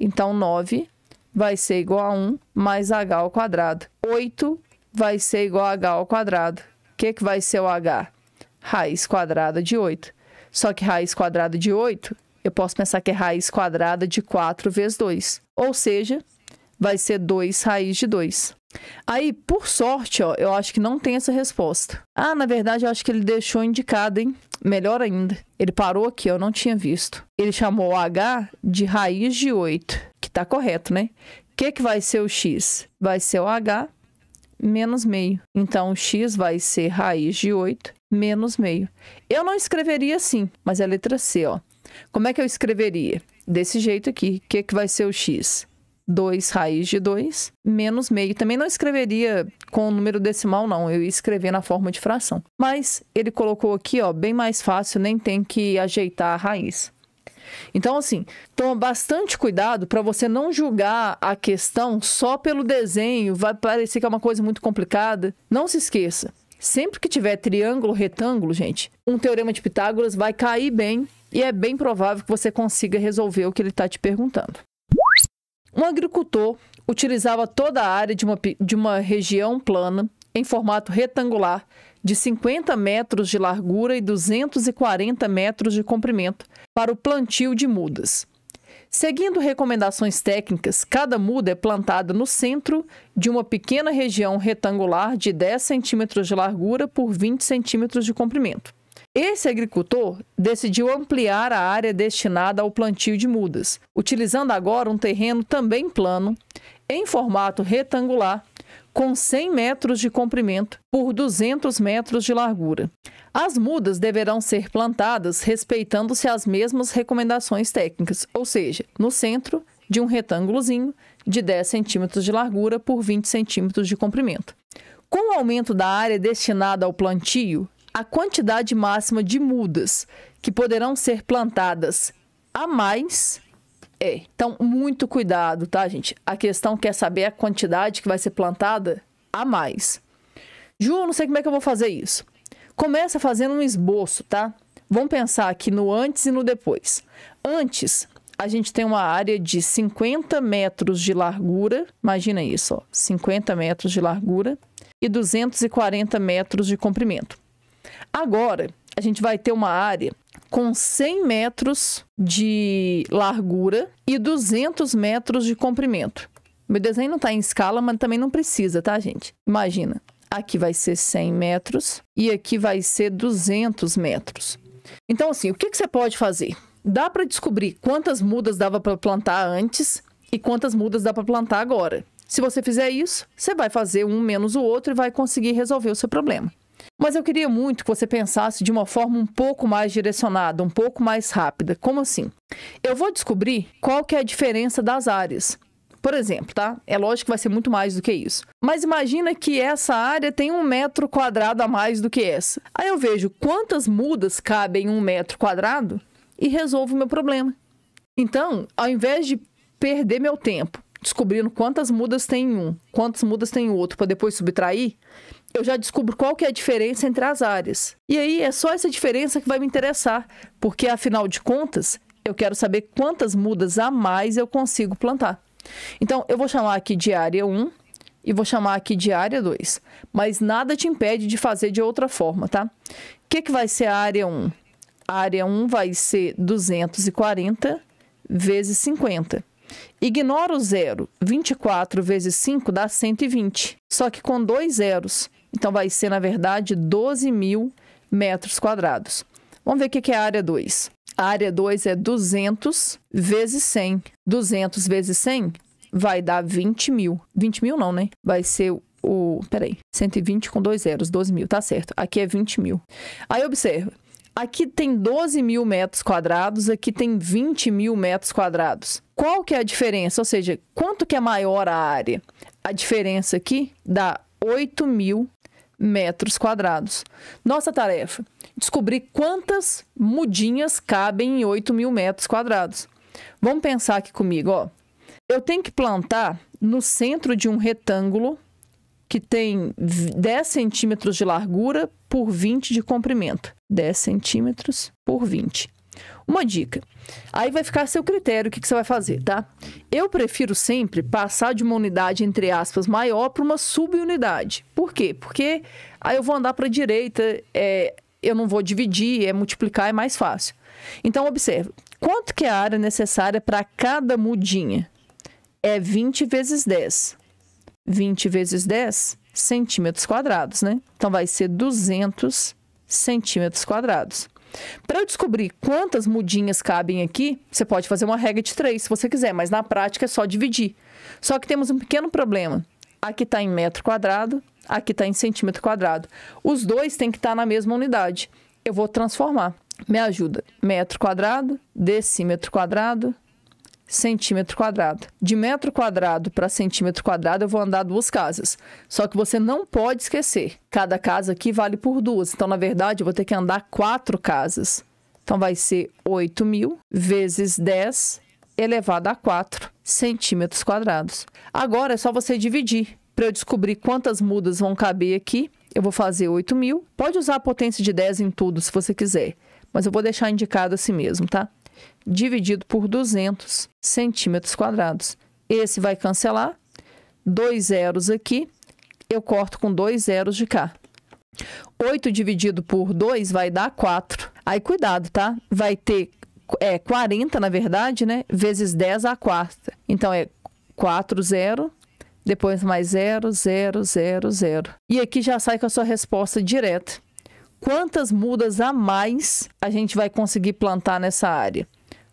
Então, 9 vai ser igual a 1 mais h ao quadrado. 8 vai ser igual a h ao quadrado. O que, que vai ser o h? Raiz quadrada de 8. Só que raiz quadrada de 8, eu posso pensar que é raiz quadrada de 4 vezes 2. Ou seja, vai ser 2 raiz de 2. Aí, por sorte, ó, eu acho que não tem essa resposta. Ah, na verdade, eu acho que ele deixou indicado, hein? Melhor ainda. Ele parou aqui, eu não tinha visto. Ele chamou o H de raiz de 8 que está correto, né? O que, que vai ser o x? Vai ser o h menos meio. Então, o x vai ser raiz de 8 menos meio. Eu não escreveria assim, mas é a letra C, ó. Como é que eu escreveria? Desse jeito aqui. O que, que vai ser o x? 2 raiz de 2 menos meio. Também não escreveria com o número decimal, não. Eu ia escrever na forma de fração. Mas ele colocou aqui, ó, bem mais fácil, nem tem que ajeitar a raiz. Então, assim, toma bastante cuidado para você não julgar a questão só pelo desenho, vai parecer que é uma coisa muito complicada. Não se esqueça. Sempre que tiver triângulo, retângulo, gente, um teorema de Pitágoras vai cair bem e é bem provável que você consiga resolver o que ele está te perguntando. Um agricultor utilizava toda a área de uma, de uma região plana em formato retangular, de 50 metros de largura e 240 metros de comprimento, para o plantio de mudas. Seguindo recomendações técnicas, cada muda é plantada no centro de uma pequena região retangular de 10 centímetros de largura por 20 centímetros de comprimento. Esse agricultor decidiu ampliar a área destinada ao plantio de mudas, utilizando agora um terreno também plano, em formato retangular, com 100 metros de comprimento por 200 metros de largura. As mudas deverão ser plantadas respeitando-se as mesmas recomendações técnicas, ou seja, no centro de um retângulozinho de 10 centímetros de largura por 20 centímetros de comprimento. Com o aumento da área destinada ao plantio, a quantidade máxima de mudas que poderão ser plantadas a mais é, então muito cuidado, tá, gente? A questão quer saber a quantidade que vai ser plantada a mais. Ju, não sei como é que eu vou fazer isso. Começa fazendo um esboço, tá? Vamos pensar aqui no antes e no depois. Antes, a gente tem uma área de 50 metros de largura, imagina isso, ó, 50 metros de largura e 240 metros de comprimento. Agora, a gente vai ter uma área com 100 metros de largura e 200 metros de comprimento. Meu desenho não está em escala, mas também não precisa, tá, gente? Imagina, aqui vai ser 100 metros e aqui vai ser 200 metros. Então, assim, o que, que você pode fazer? Dá para descobrir quantas mudas dava para plantar antes e quantas mudas dá para plantar agora. Se você fizer isso, você vai fazer um menos o outro e vai conseguir resolver o seu problema. Mas eu queria muito que você pensasse de uma forma um pouco mais direcionada, um pouco mais rápida. Como assim? Eu vou descobrir qual que é a diferença das áreas. Por exemplo, tá? É lógico que vai ser muito mais do que isso. Mas imagina que essa área tem um metro quadrado a mais do que essa. Aí eu vejo quantas mudas cabem em um metro quadrado e resolvo o meu problema. Então, ao invés de perder meu tempo descobrindo quantas mudas tem em um, quantas mudas tem em outro, para depois subtrair, eu já descubro qual que é a diferença entre as áreas. E aí é só essa diferença que vai me interessar, porque afinal de contas, eu quero saber quantas mudas a mais eu consigo plantar. Então, eu vou chamar aqui de área 1 e vou chamar aqui de área 2, mas nada te impede de fazer de outra forma, tá? O que, que vai ser a área 1? A área 1 vai ser 240 vezes 50. Ignora o zero, 24 vezes 5 dá 120, só que com dois zeros. Então, vai ser, na verdade, 12 mil metros quadrados. Vamos ver o que é a área 2. A área 2 é 200 vezes 100. 200 vezes 100 vai dar 20 mil. 20 mil não, né? Vai ser o... Peraí. 120 com dois zeros, 12 mil, tá certo. Aqui é 20 mil. Aí, observa. Aqui tem 12 mil metros quadrados, aqui tem 20 mil metros quadrados. Qual que é a diferença? Ou seja, quanto que é maior a área? A diferença aqui dá 8 mil metros quadrados. Nossa tarefa: descobrir quantas mudinhas cabem em 8 mil metros quadrados. Vamos pensar aqui comigo, ó. Eu tenho que plantar no centro de um retângulo que tem 10 centímetros de largura por 20 de comprimento. 10 centímetros por 20. Uma dica. Aí vai ficar a seu critério o que, que você vai fazer, tá? Eu prefiro sempre passar de uma unidade, entre aspas, maior para uma subunidade. Por quê? Porque aí eu vou andar para a direita, é, eu não vou dividir, é multiplicar, é mais fácil. Então, observa. Quanto que é a área necessária para cada mudinha? É 20 vezes 10. 20 vezes 10 centímetros quadrados, né? Então, vai ser 200 centímetros quadrados. Para eu descobrir quantas mudinhas cabem aqui, você pode fazer uma regra de três se você quiser, mas na prática é só dividir. Só que temos um pequeno problema. Aqui está em metro quadrado, aqui está em centímetro quadrado. Os dois têm que estar tá na mesma unidade. Eu vou transformar. Me ajuda. Metro quadrado, decímetro quadrado, centímetro quadrado. De metro quadrado para centímetro quadrado, eu vou andar duas casas. Só que você não pode esquecer, cada casa aqui vale por duas. Então, na verdade, eu vou ter que andar quatro casas. Então, vai ser 8 mil vezes 10 elevado a 4 centímetros quadrados. Agora, é só você dividir. Para eu descobrir quantas mudas vão caber aqui, eu vou fazer 8 mil. Pode usar a potência de 10 em tudo, se você quiser. Mas eu vou deixar indicado assim mesmo, tá? dividido por 200 centímetros quadrados. Esse vai cancelar, dois zeros aqui, eu corto com dois zeros de cá. 8 dividido por 2 vai dar 4. Aí, cuidado, tá? Vai ter é, 40, na verdade, né? Vezes 10 a quarta. Então, é 4, 0, depois mais 0, 0, 0, 0. E aqui já sai com a sua resposta direta. Quantas mudas a mais a gente vai conseguir plantar nessa área?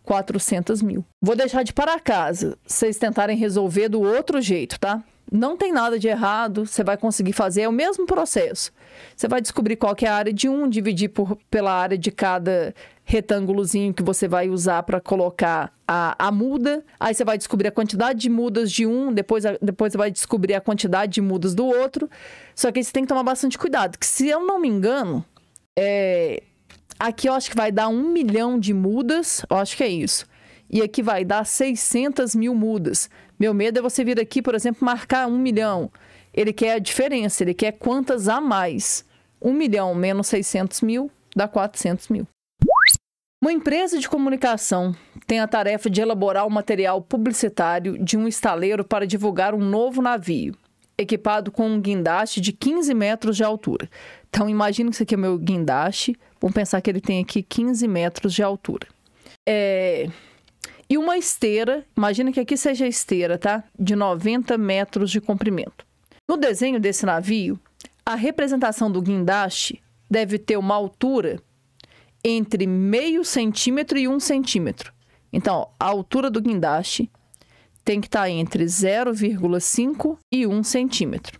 400 mil. Vou deixar de para casa, vocês tentarem resolver do outro jeito, tá? Não tem nada de errado, você vai conseguir fazer é o mesmo processo. Você vai descobrir qual é a área de um, dividir por, pela área de cada retângulozinho que você vai usar para colocar a, a muda. Aí você vai descobrir a quantidade de mudas de um, depois, a, depois você vai descobrir a quantidade de mudas do outro. Só que você tem que tomar bastante cuidado, que se eu não me engano, é, Aqui eu acho que vai dar um milhão de mudas, eu acho que é isso. E aqui vai dar 600 mil mudas. Meu medo é você vir aqui, por exemplo, marcar um milhão. Ele quer a diferença, ele quer quantas a mais. Um milhão menos 600 mil dá 400 mil. Uma empresa de comunicação tem a tarefa de elaborar o material publicitário de um estaleiro para divulgar um novo navio, equipado com um guindaste de 15 metros de altura. Então, imagina que isso aqui é o meu guindaste, Vamos pensar que ele tem aqui 15 metros de altura. É... E uma esteira, imagina que aqui seja esteira, tá? De 90 metros de comprimento. No desenho desse navio, a representação do guindaste deve ter uma altura entre meio centímetro e um centímetro. Então, a altura do guindaste tem que estar tá entre 0,5 e 1 centímetro.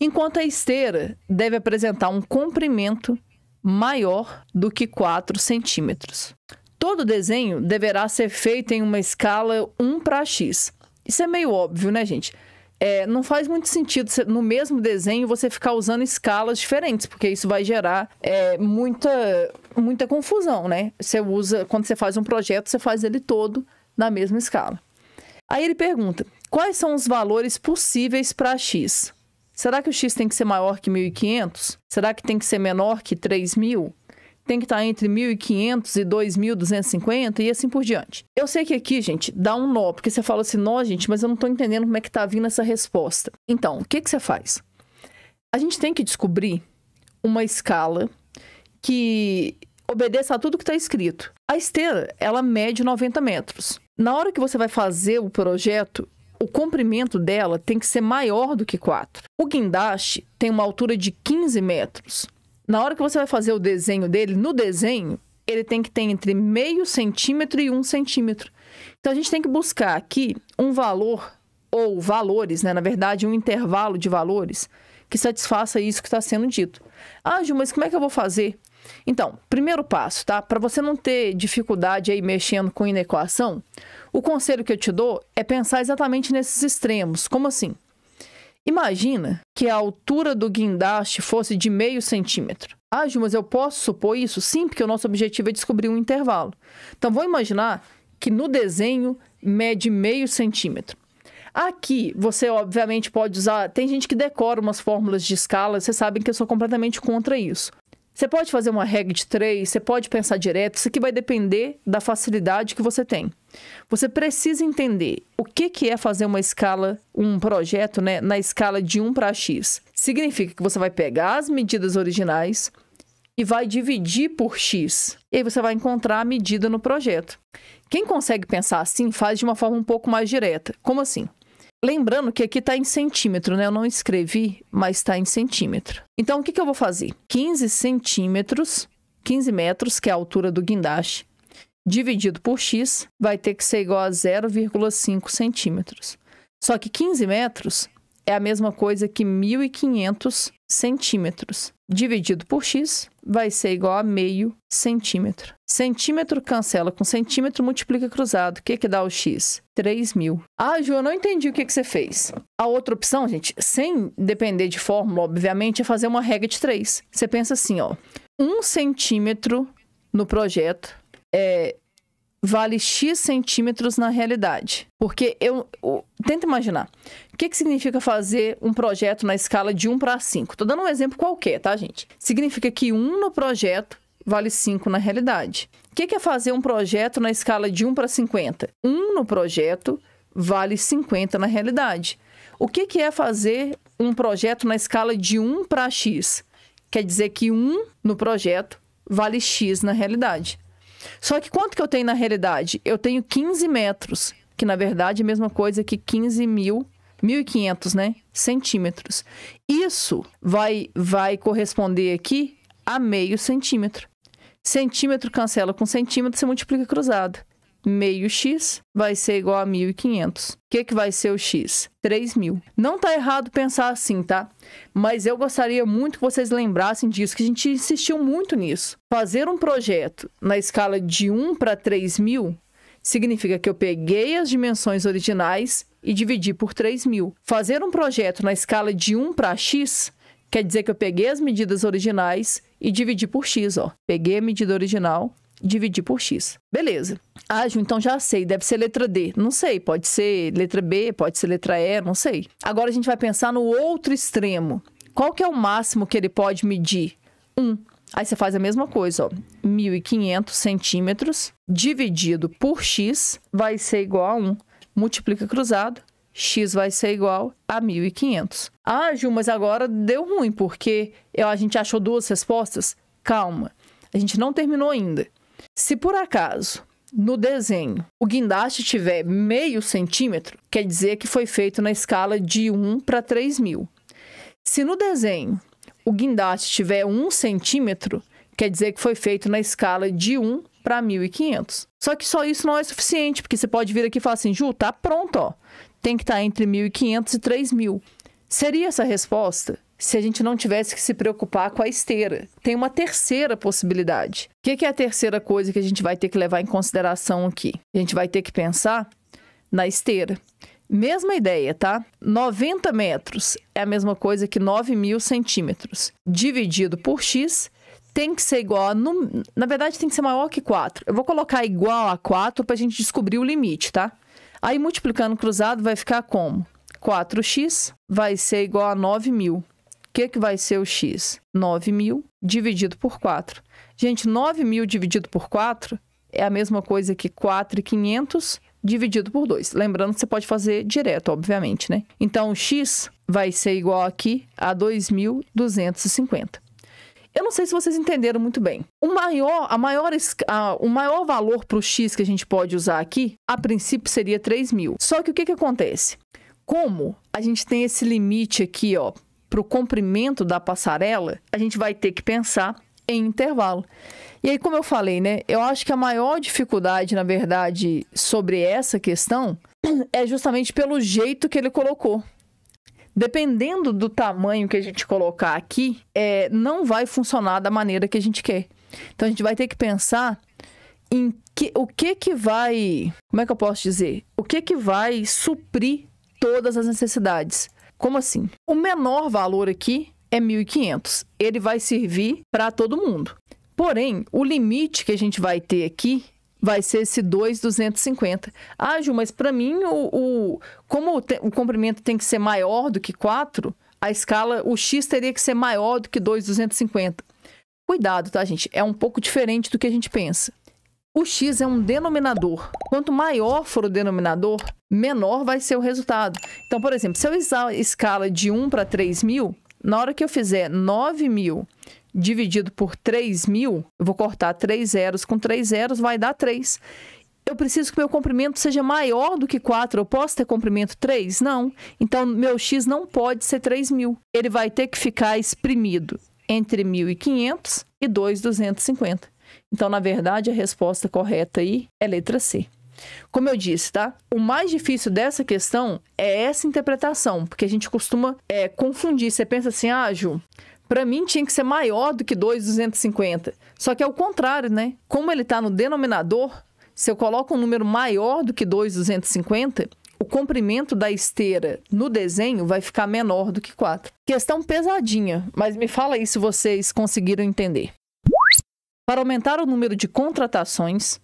Enquanto a esteira deve apresentar um comprimento maior do que 4 centímetros. Todo desenho deverá ser feito em uma escala 1 para x. Isso é meio óbvio, né, gente? É, não faz muito sentido no mesmo desenho você ficar usando escalas diferentes, porque isso vai gerar é, muita, muita confusão, né? Você usa, quando você faz um projeto, você faz ele todo na mesma escala. Aí ele pergunta: quais são os valores possíveis para x? Será que o X tem que ser maior que 1.500? Será que tem que ser menor que 3.000? Tem que estar tá entre 1.500 e 2.250 e assim por diante. Eu sei que aqui, gente, dá um nó, porque você fala assim, nó, gente, mas eu não estou entendendo como é que está vindo essa resposta. Então, o que, que você faz? A gente tem que descobrir uma escala que obedeça a tudo que está escrito. A esteira, ela mede 90 metros. Na hora que você vai fazer o projeto, o comprimento dela tem que ser maior do que 4. O guindaste tem uma altura de 15 metros. Na hora que você vai fazer o desenho dele, no desenho, ele tem que ter entre meio centímetro e um centímetro. Então, a gente tem que buscar aqui um valor, ou valores, né? na verdade, um intervalo de valores, que satisfaça isso que está sendo dito. Ah, Gil, mas como é que eu vou fazer? Então, primeiro passo, tá? Para você não ter dificuldade aí mexendo com inequação, o conselho que eu te dou é pensar exatamente nesses extremos. Como assim? Imagina que a altura do guindaste fosse de meio centímetro. Ah, Ju, mas eu posso supor isso? Sim, porque o nosso objetivo é descobrir um intervalo. Então, vou imaginar que no desenho mede meio centímetro. Aqui, você obviamente pode usar. Tem gente que decora umas fórmulas de escala, vocês sabem que eu sou completamente contra isso. Você pode fazer uma regra de três, você pode pensar direto, isso aqui vai depender da facilidade que você tem. Você precisa entender o que, que é fazer uma escala, um projeto né, na escala de 1 para x. Significa que você vai pegar as medidas originais e vai dividir por x. E aí você vai encontrar a medida no projeto. Quem consegue pensar assim faz de uma forma um pouco mais direta. Como assim? Lembrando que aqui está em centímetro, né? Eu não escrevi, mas está em centímetro. Então, o que, que eu vou fazer? 15 centímetros, 15 metros, que é a altura do guindaste, dividido por x vai ter que ser igual a 0,5 centímetros. Só que 15 metros é a mesma coisa que 1.500 centímetros. Dividido por x vai ser igual a meio centímetro. Centímetro cancela com centímetro, multiplica cruzado. O que, que dá o x? 3.000. Ah, Ju, eu não entendi o que, que você fez. A outra opção, gente, sem depender de fórmula, obviamente, é fazer uma regra de 3. Você pensa assim, ó. 1 um centímetro no projeto é, vale X centímetros na realidade. Porque eu. eu tenta imaginar. O que, que significa fazer um projeto na escala de 1 para 5? Estou dando um exemplo qualquer, tá, gente? Significa que 1 no projeto vale 5 na realidade. O que, que é fazer um projeto na escala de 1 para 50? 1 no projeto vale 50 na realidade. O que, que é fazer um projeto na escala de 1 para X? Quer dizer que 1 no projeto vale X na realidade. Só que quanto que eu tenho na realidade? Eu tenho 15 metros, que na verdade é a mesma coisa que 15 mil 1.500, né? Centímetros. Isso vai, vai corresponder aqui a meio centímetro. Centímetro cancela com centímetro, você multiplica cruzado meio x vai ser igual a 1.500. O que, que vai ser o x? 3.000. Não tá errado pensar assim, tá? Mas eu gostaria muito que vocês lembrassem disso, que a gente insistiu muito nisso. Fazer um projeto na escala de 1 para 3.000 significa que eu peguei as dimensões originais e dividi por 3.000. Fazer um projeto na escala de 1 para x quer dizer que eu peguei as medidas originais e dividi por x, ó. Peguei a medida original, dividir por x. Beleza. Ah, Ju, então já sei, deve ser letra D. Não sei, pode ser letra B, pode ser letra E, não sei. Agora a gente vai pensar no outro extremo. Qual que é o máximo que ele pode medir? 1. Um. Aí você faz a mesma coisa, ó. 1.500 centímetros dividido por x vai ser igual a 1. Multiplica cruzado, x vai ser igual a 1.500. Ah, Ju, mas agora deu ruim, porque a gente achou duas respostas? Calma, a gente não terminou ainda. Se por acaso no desenho o guindaste tiver meio centímetro, quer dizer que foi feito na escala de 1 para 3.000. mil. Se no desenho o guindaste tiver 1 centímetro, quer dizer que foi feito na escala de 1 para 1.500. Só que só isso não é suficiente, porque você pode vir aqui e falar assim, Ju, tá pronto, ó. Tem que estar tá entre 1.500 e 3.000. Seria essa a resposta? se a gente não tivesse que se preocupar com a esteira. Tem uma terceira possibilidade. O que, é a terceira coisa que a gente vai ter que levar em consideração aqui? A gente vai ter que pensar na esteira. Mesma ideia, tá? 90 metros é a mesma coisa que 9 mil centímetros. Dividido por x, tem que ser igual a. No... Na verdade, tem que ser maior que 4. Eu vou colocar igual a 4 para a gente descobrir o limite, tá? Aí, multiplicando cruzado, vai ficar como? 4x vai ser igual a 9 mil que, que vai ser o x? 9 mil dividido por 4. Gente, 9 mil dividido por 4 é a mesma coisa que 4,500 dividido por 2. Lembrando que você pode fazer direto, obviamente, né? Então, o x vai ser igual aqui a 2.250. Eu não sei se vocês entenderam muito bem. O maior, a maior, a, o maior valor para o x que a gente pode usar aqui, a princípio, seria 3 mil. Só que o que, que acontece? Como a gente tem esse limite aqui, ó, para o comprimento da passarela, a gente vai ter que pensar em intervalo. E aí, como eu falei, né? Eu acho que a maior dificuldade, na verdade, sobre essa questão é justamente pelo jeito que ele colocou. Dependendo do tamanho que a gente colocar aqui, é, não vai funcionar da maneira que a gente quer. Então a gente vai ter que pensar em que, o que que vai, como é que eu posso dizer? O que que vai suprir todas as necessidades? Como assim? O menor valor aqui é 1.500. Ele vai servir para todo mundo. Porém, o limite que a gente vai ter aqui vai ser esse 2,250. Ah, Ju, mas para mim, o, o como o, te, o, comprimento tem que ser maior do que 4, a escala, o x teria que ser maior do que 2,250. Cuidado, tá, gente? É um pouco diferente do que a gente pensa. O x é um denominador. Quanto maior for o denominador, menor vai ser o resultado. Então, por exemplo, se eu usar a escala de 1 para 3.000, na hora que eu fizer 9.000 dividido por 3.000, eu vou cortar 3 zeros com 3 zeros, vai dar 3. Eu preciso que meu comprimento seja maior do que 4. Eu posso ter comprimento 3? Não. Então, meu x não pode ser 3.000. Ele vai ter que ficar exprimido entre 1.500 e 2.250. Então, na verdade, a resposta correta aí é letra C. Como eu disse, tá? O mais difícil dessa questão é essa interpretação, porque a gente costuma é, confundir. Você pensa assim, ah, Ju, para mim tinha que ser maior do que 2,250. Só que é o contrário, né? Como ele está no denominador, se eu coloco um número maior do que 2,250, o comprimento da esteira no desenho vai ficar menor do que 4. Questão pesadinha, mas me fala aí se vocês conseguiram entender para aumentar o número de contratações,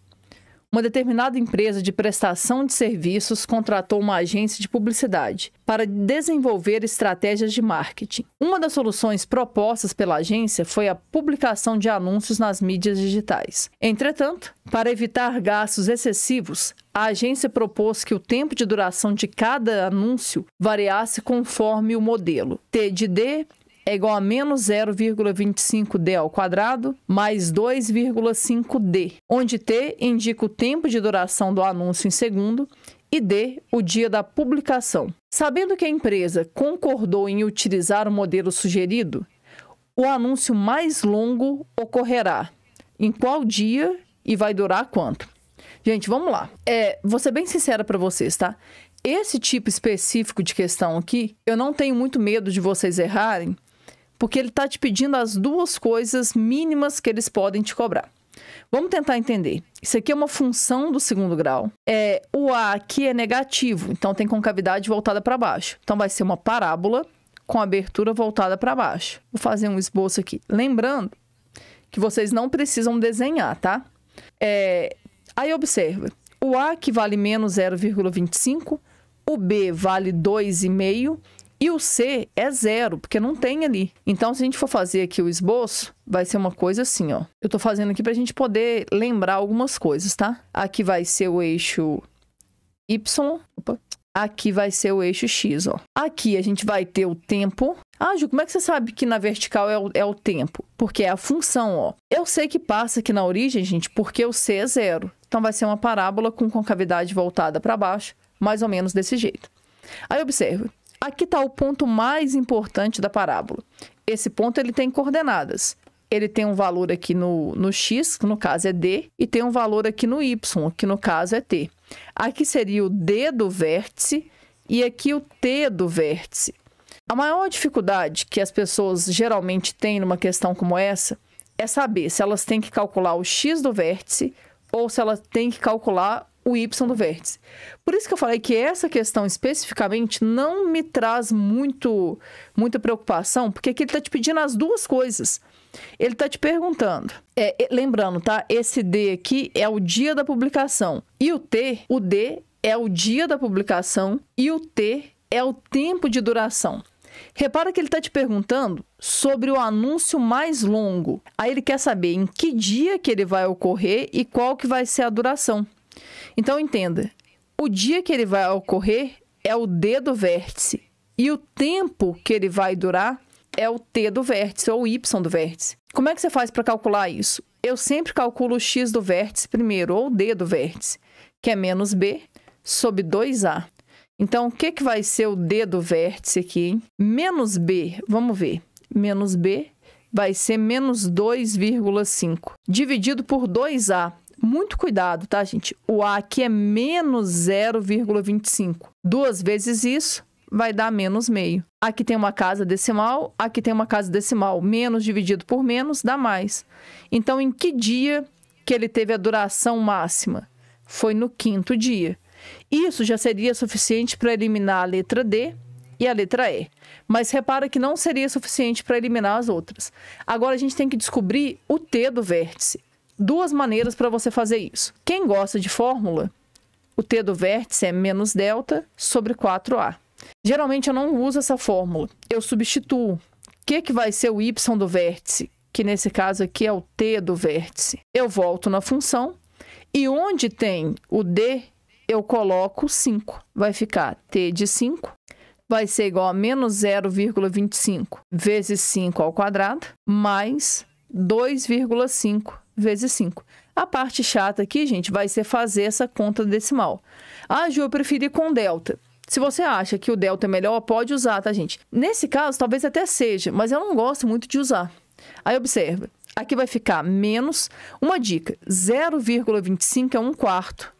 uma determinada empresa de prestação de serviços contratou uma agência de publicidade para desenvolver estratégias de marketing. Uma das soluções propostas pela agência foi a publicação de anúncios nas mídias digitais. Entretanto, para evitar gastos excessivos, a agência propôs que o tempo de duração de cada anúncio variasse conforme o modelo. TDD é igual a menos 0,25D ao quadrado mais 2,5D, onde T indica o tempo de duração do anúncio em segundo e D, o dia da publicação. Sabendo que a empresa concordou em utilizar o modelo sugerido, o anúncio mais longo ocorrerá em qual dia e vai durar quanto. Gente, vamos lá. É, vou ser bem sincera para vocês, tá? Esse tipo específico de questão aqui, eu não tenho muito medo de vocês errarem, porque ele está te pedindo as duas coisas mínimas que eles podem te cobrar. Vamos tentar entender. Isso aqui é uma função do segundo grau. É, o A aqui é negativo, então tem concavidade voltada para baixo. Então vai ser uma parábola com abertura voltada para baixo. Vou fazer um esboço aqui. Lembrando que vocês não precisam desenhar, tá? É, aí observa. O A que vale menos 0,25, o B vale 2,5 e o C é zero, porque não tem ali. Então, se a gente for fazer aqui o esboço, vai ser uma coisa assim, ó. Eu tô fazendo aqui pra gente poder lembrar algumas coisas, tá? Aqui vai ser o eixo Y. Opa. Aqui vai ser o eixo X, ó. Aqui a gente vai ter o tempo. Ah, Ju, como é que você sabe que na vertical é o, é o tempo? Porque é a função, ó. Eu sei que passa aqui na origem, gente, porque o C é zero. Então, vai ser uma parábola com concavidade voltada para baixo, mais ou menos desse jeito. Aí, observe. Aqui está o ponto mais importante da parábola. Esse ponto ele tem coordenadas. Ele tem um valor aqui no, no x, que no caso é d, e tem um valor aqui no y, que no caso é t. Aqui seria o d do vértice e aqui o t do vértice. A maior dificuldade que as pessoas geralmente têm numa questão como essa é saber se elas têm que calcular o x do vértice ou se elas têm que calcular o Y do vértice. Por isso que eu falei que essa questão especificamente não me traz muito muita preocupação, porque aqui ele está te pedindo as duas coisas. Ele está te perguntando. É, lembrando, tá? Esse D aqui é o dia da publicação. E o T, o D é o dia da publicação e o T é o tempo de duração. Repara que ele está te perguntando sobre o anúncio mais longo. Aí ele quer saber em que dia que ele vai ocorrer e qual que vai ser a duração. Então entenda, o dia que ele vai ocorrer é o D do vértice e o tempo que ele vai durar é o T do vértice ou o Y do vértice. Como é que você faz para calcular isso? Eu sempre calculo o X do vértice primeiro ou o D do vértice, que é menos B sobre 2A. Então, o que, que vai ser o D do vértice aqui? Hein? Menos B, vamos ver. Menos B vai ser menos 2,5, dividido por 2A, muito cuidado, tá, gente? O A aqui é menos 0,25. Duas vezes isso vai dar menos meio. Aqui tem uma casa decimal, aqui tem uma casa decimal. Menos dividido por menos dá mais. Então, em que dia que ele teve a duração máxima? Foi no quinto dia. Isso já seria suficiente para eliminar a letra D e a letra E. Mas repara que não seria suficiente para eliminar as outras. Agora a gente tem que descobrir o T do vértice duas maneiras para você fazer isso. Quem gosta de fórmula, o T do vértice é menos delta sobre 4A. Geralmente eu não uso essa fórmula, eu substituo. O que, que vai ser o y do vértice? Que nesse caso aqui é o t do vértice. Eu volto na função e onde tem o d, eu coloco 5. Vai ficar t de 5 vai ser igual a menos 0,25 vezes 5 ao quadrado mais 2,5 vezes 5. A parte chata aqui, gente, vai ser fazer essa conta decimal. Ah, Ju, eu preferi com delta. Se você acha que o delta é melhor, pode usar, tá, gente? Nesse caso, talvez até seja, mas eu não gosto muito de usar. Aí, observa. Aqui vai ficar menos, uma dica, 0,25 é 1 um quarto.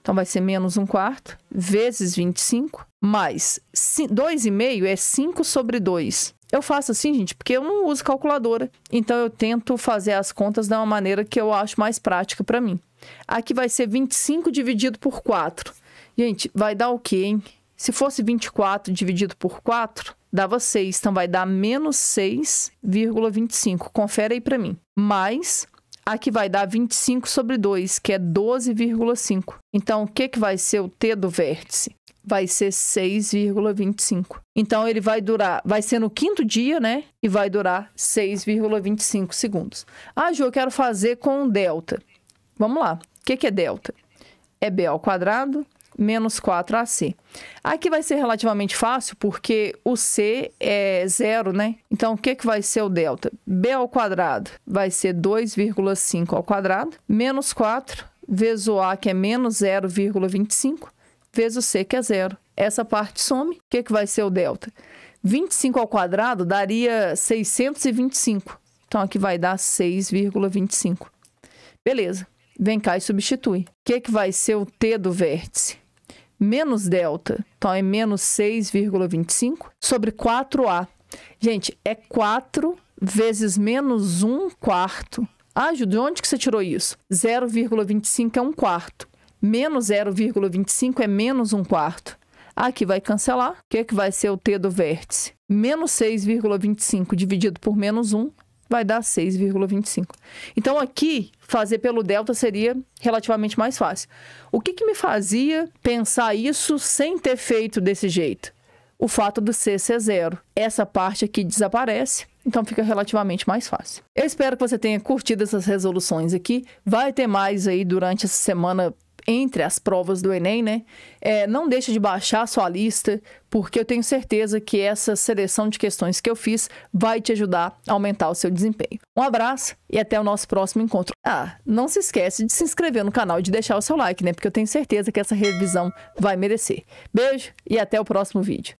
Então, vai ser menos 1 um quarto, vezes 25, mais 2,5 é 5 sobre 2. Eu faço assim, gente, porque eu não uso calculadora. Então eu tento fazer as contas de uma maneira que eu acho mais prática para mim. Aqui vai ser 25 dividido por 4. Gente, vai dar o quê, hein? Se fosse 24 dividido por 4, dava 6. Então vai dar menos 6,25. Confere aí para mim. Mais aqui vai dar 25 sobre 2, que é 12,5. Então, o que, que vai ser o T do vértice? vai ser 6,25. Então ele vai durar, vai ser no quinto dia, né? E vai durar 6,25 segundos. Ah, Ju, eu quero fazer com delta. Vamos lá. O que, que é delta? É B ao quadrado menos 4AC. Aqui vai ser relativamente fácil, porque o C é zero, né? Então, o que, que vai ser o delta? B ao quadrado vai ser 2,5 ao quadrado, menos 4 vezes o A, que é menos 0,25, vezes C, que é zero. Essa parte some, o que, é que vai ser o delta? 25 ao quadrado daria 625. Então, aqui vai dar 6,25. Beleza. Vem cá e substitui. O que, é que vai ser o T do vértice? Menos delta. Então, é menos 6,25 sobre 4A. Gente, é 4 vezes menos 1 quarto. Ah, Ju, de onde que você tirou isso? 0,25 é 1 quarto. Menos 0,25 é menos 1 quarto. Aqui vai cancelar. O que, é que vai ser o T do vértice? Menos 6,25 dividido por menos 1 vai dar 6,25. Então, aqui, fazer pelo delta seria relativamente mais fácil. O que, que me fazia pensar isso sem ter feito desse jeito? O fato do C ser zero. Essa parte aqui desaparece, então fica relativamente mais fácil. Eu espero que você tenha curtido essas resoluções aqui. Vai ter mais aí durante essa semana entre as provas do Enem, né? É, não deixe de baixar a sua lista, porque eu tenho certeza que essa seleção de questões que eu fiz vai te ajudar a aumentar o seu desempenho. Um abraço e até o nosso próximo encontro. Ah, não se esquece de se inscrever no canal e de deixar o seu like, né? Porque eu tenho certeza que essa revisão vai merecer. Beijo e até o próximo vídeo.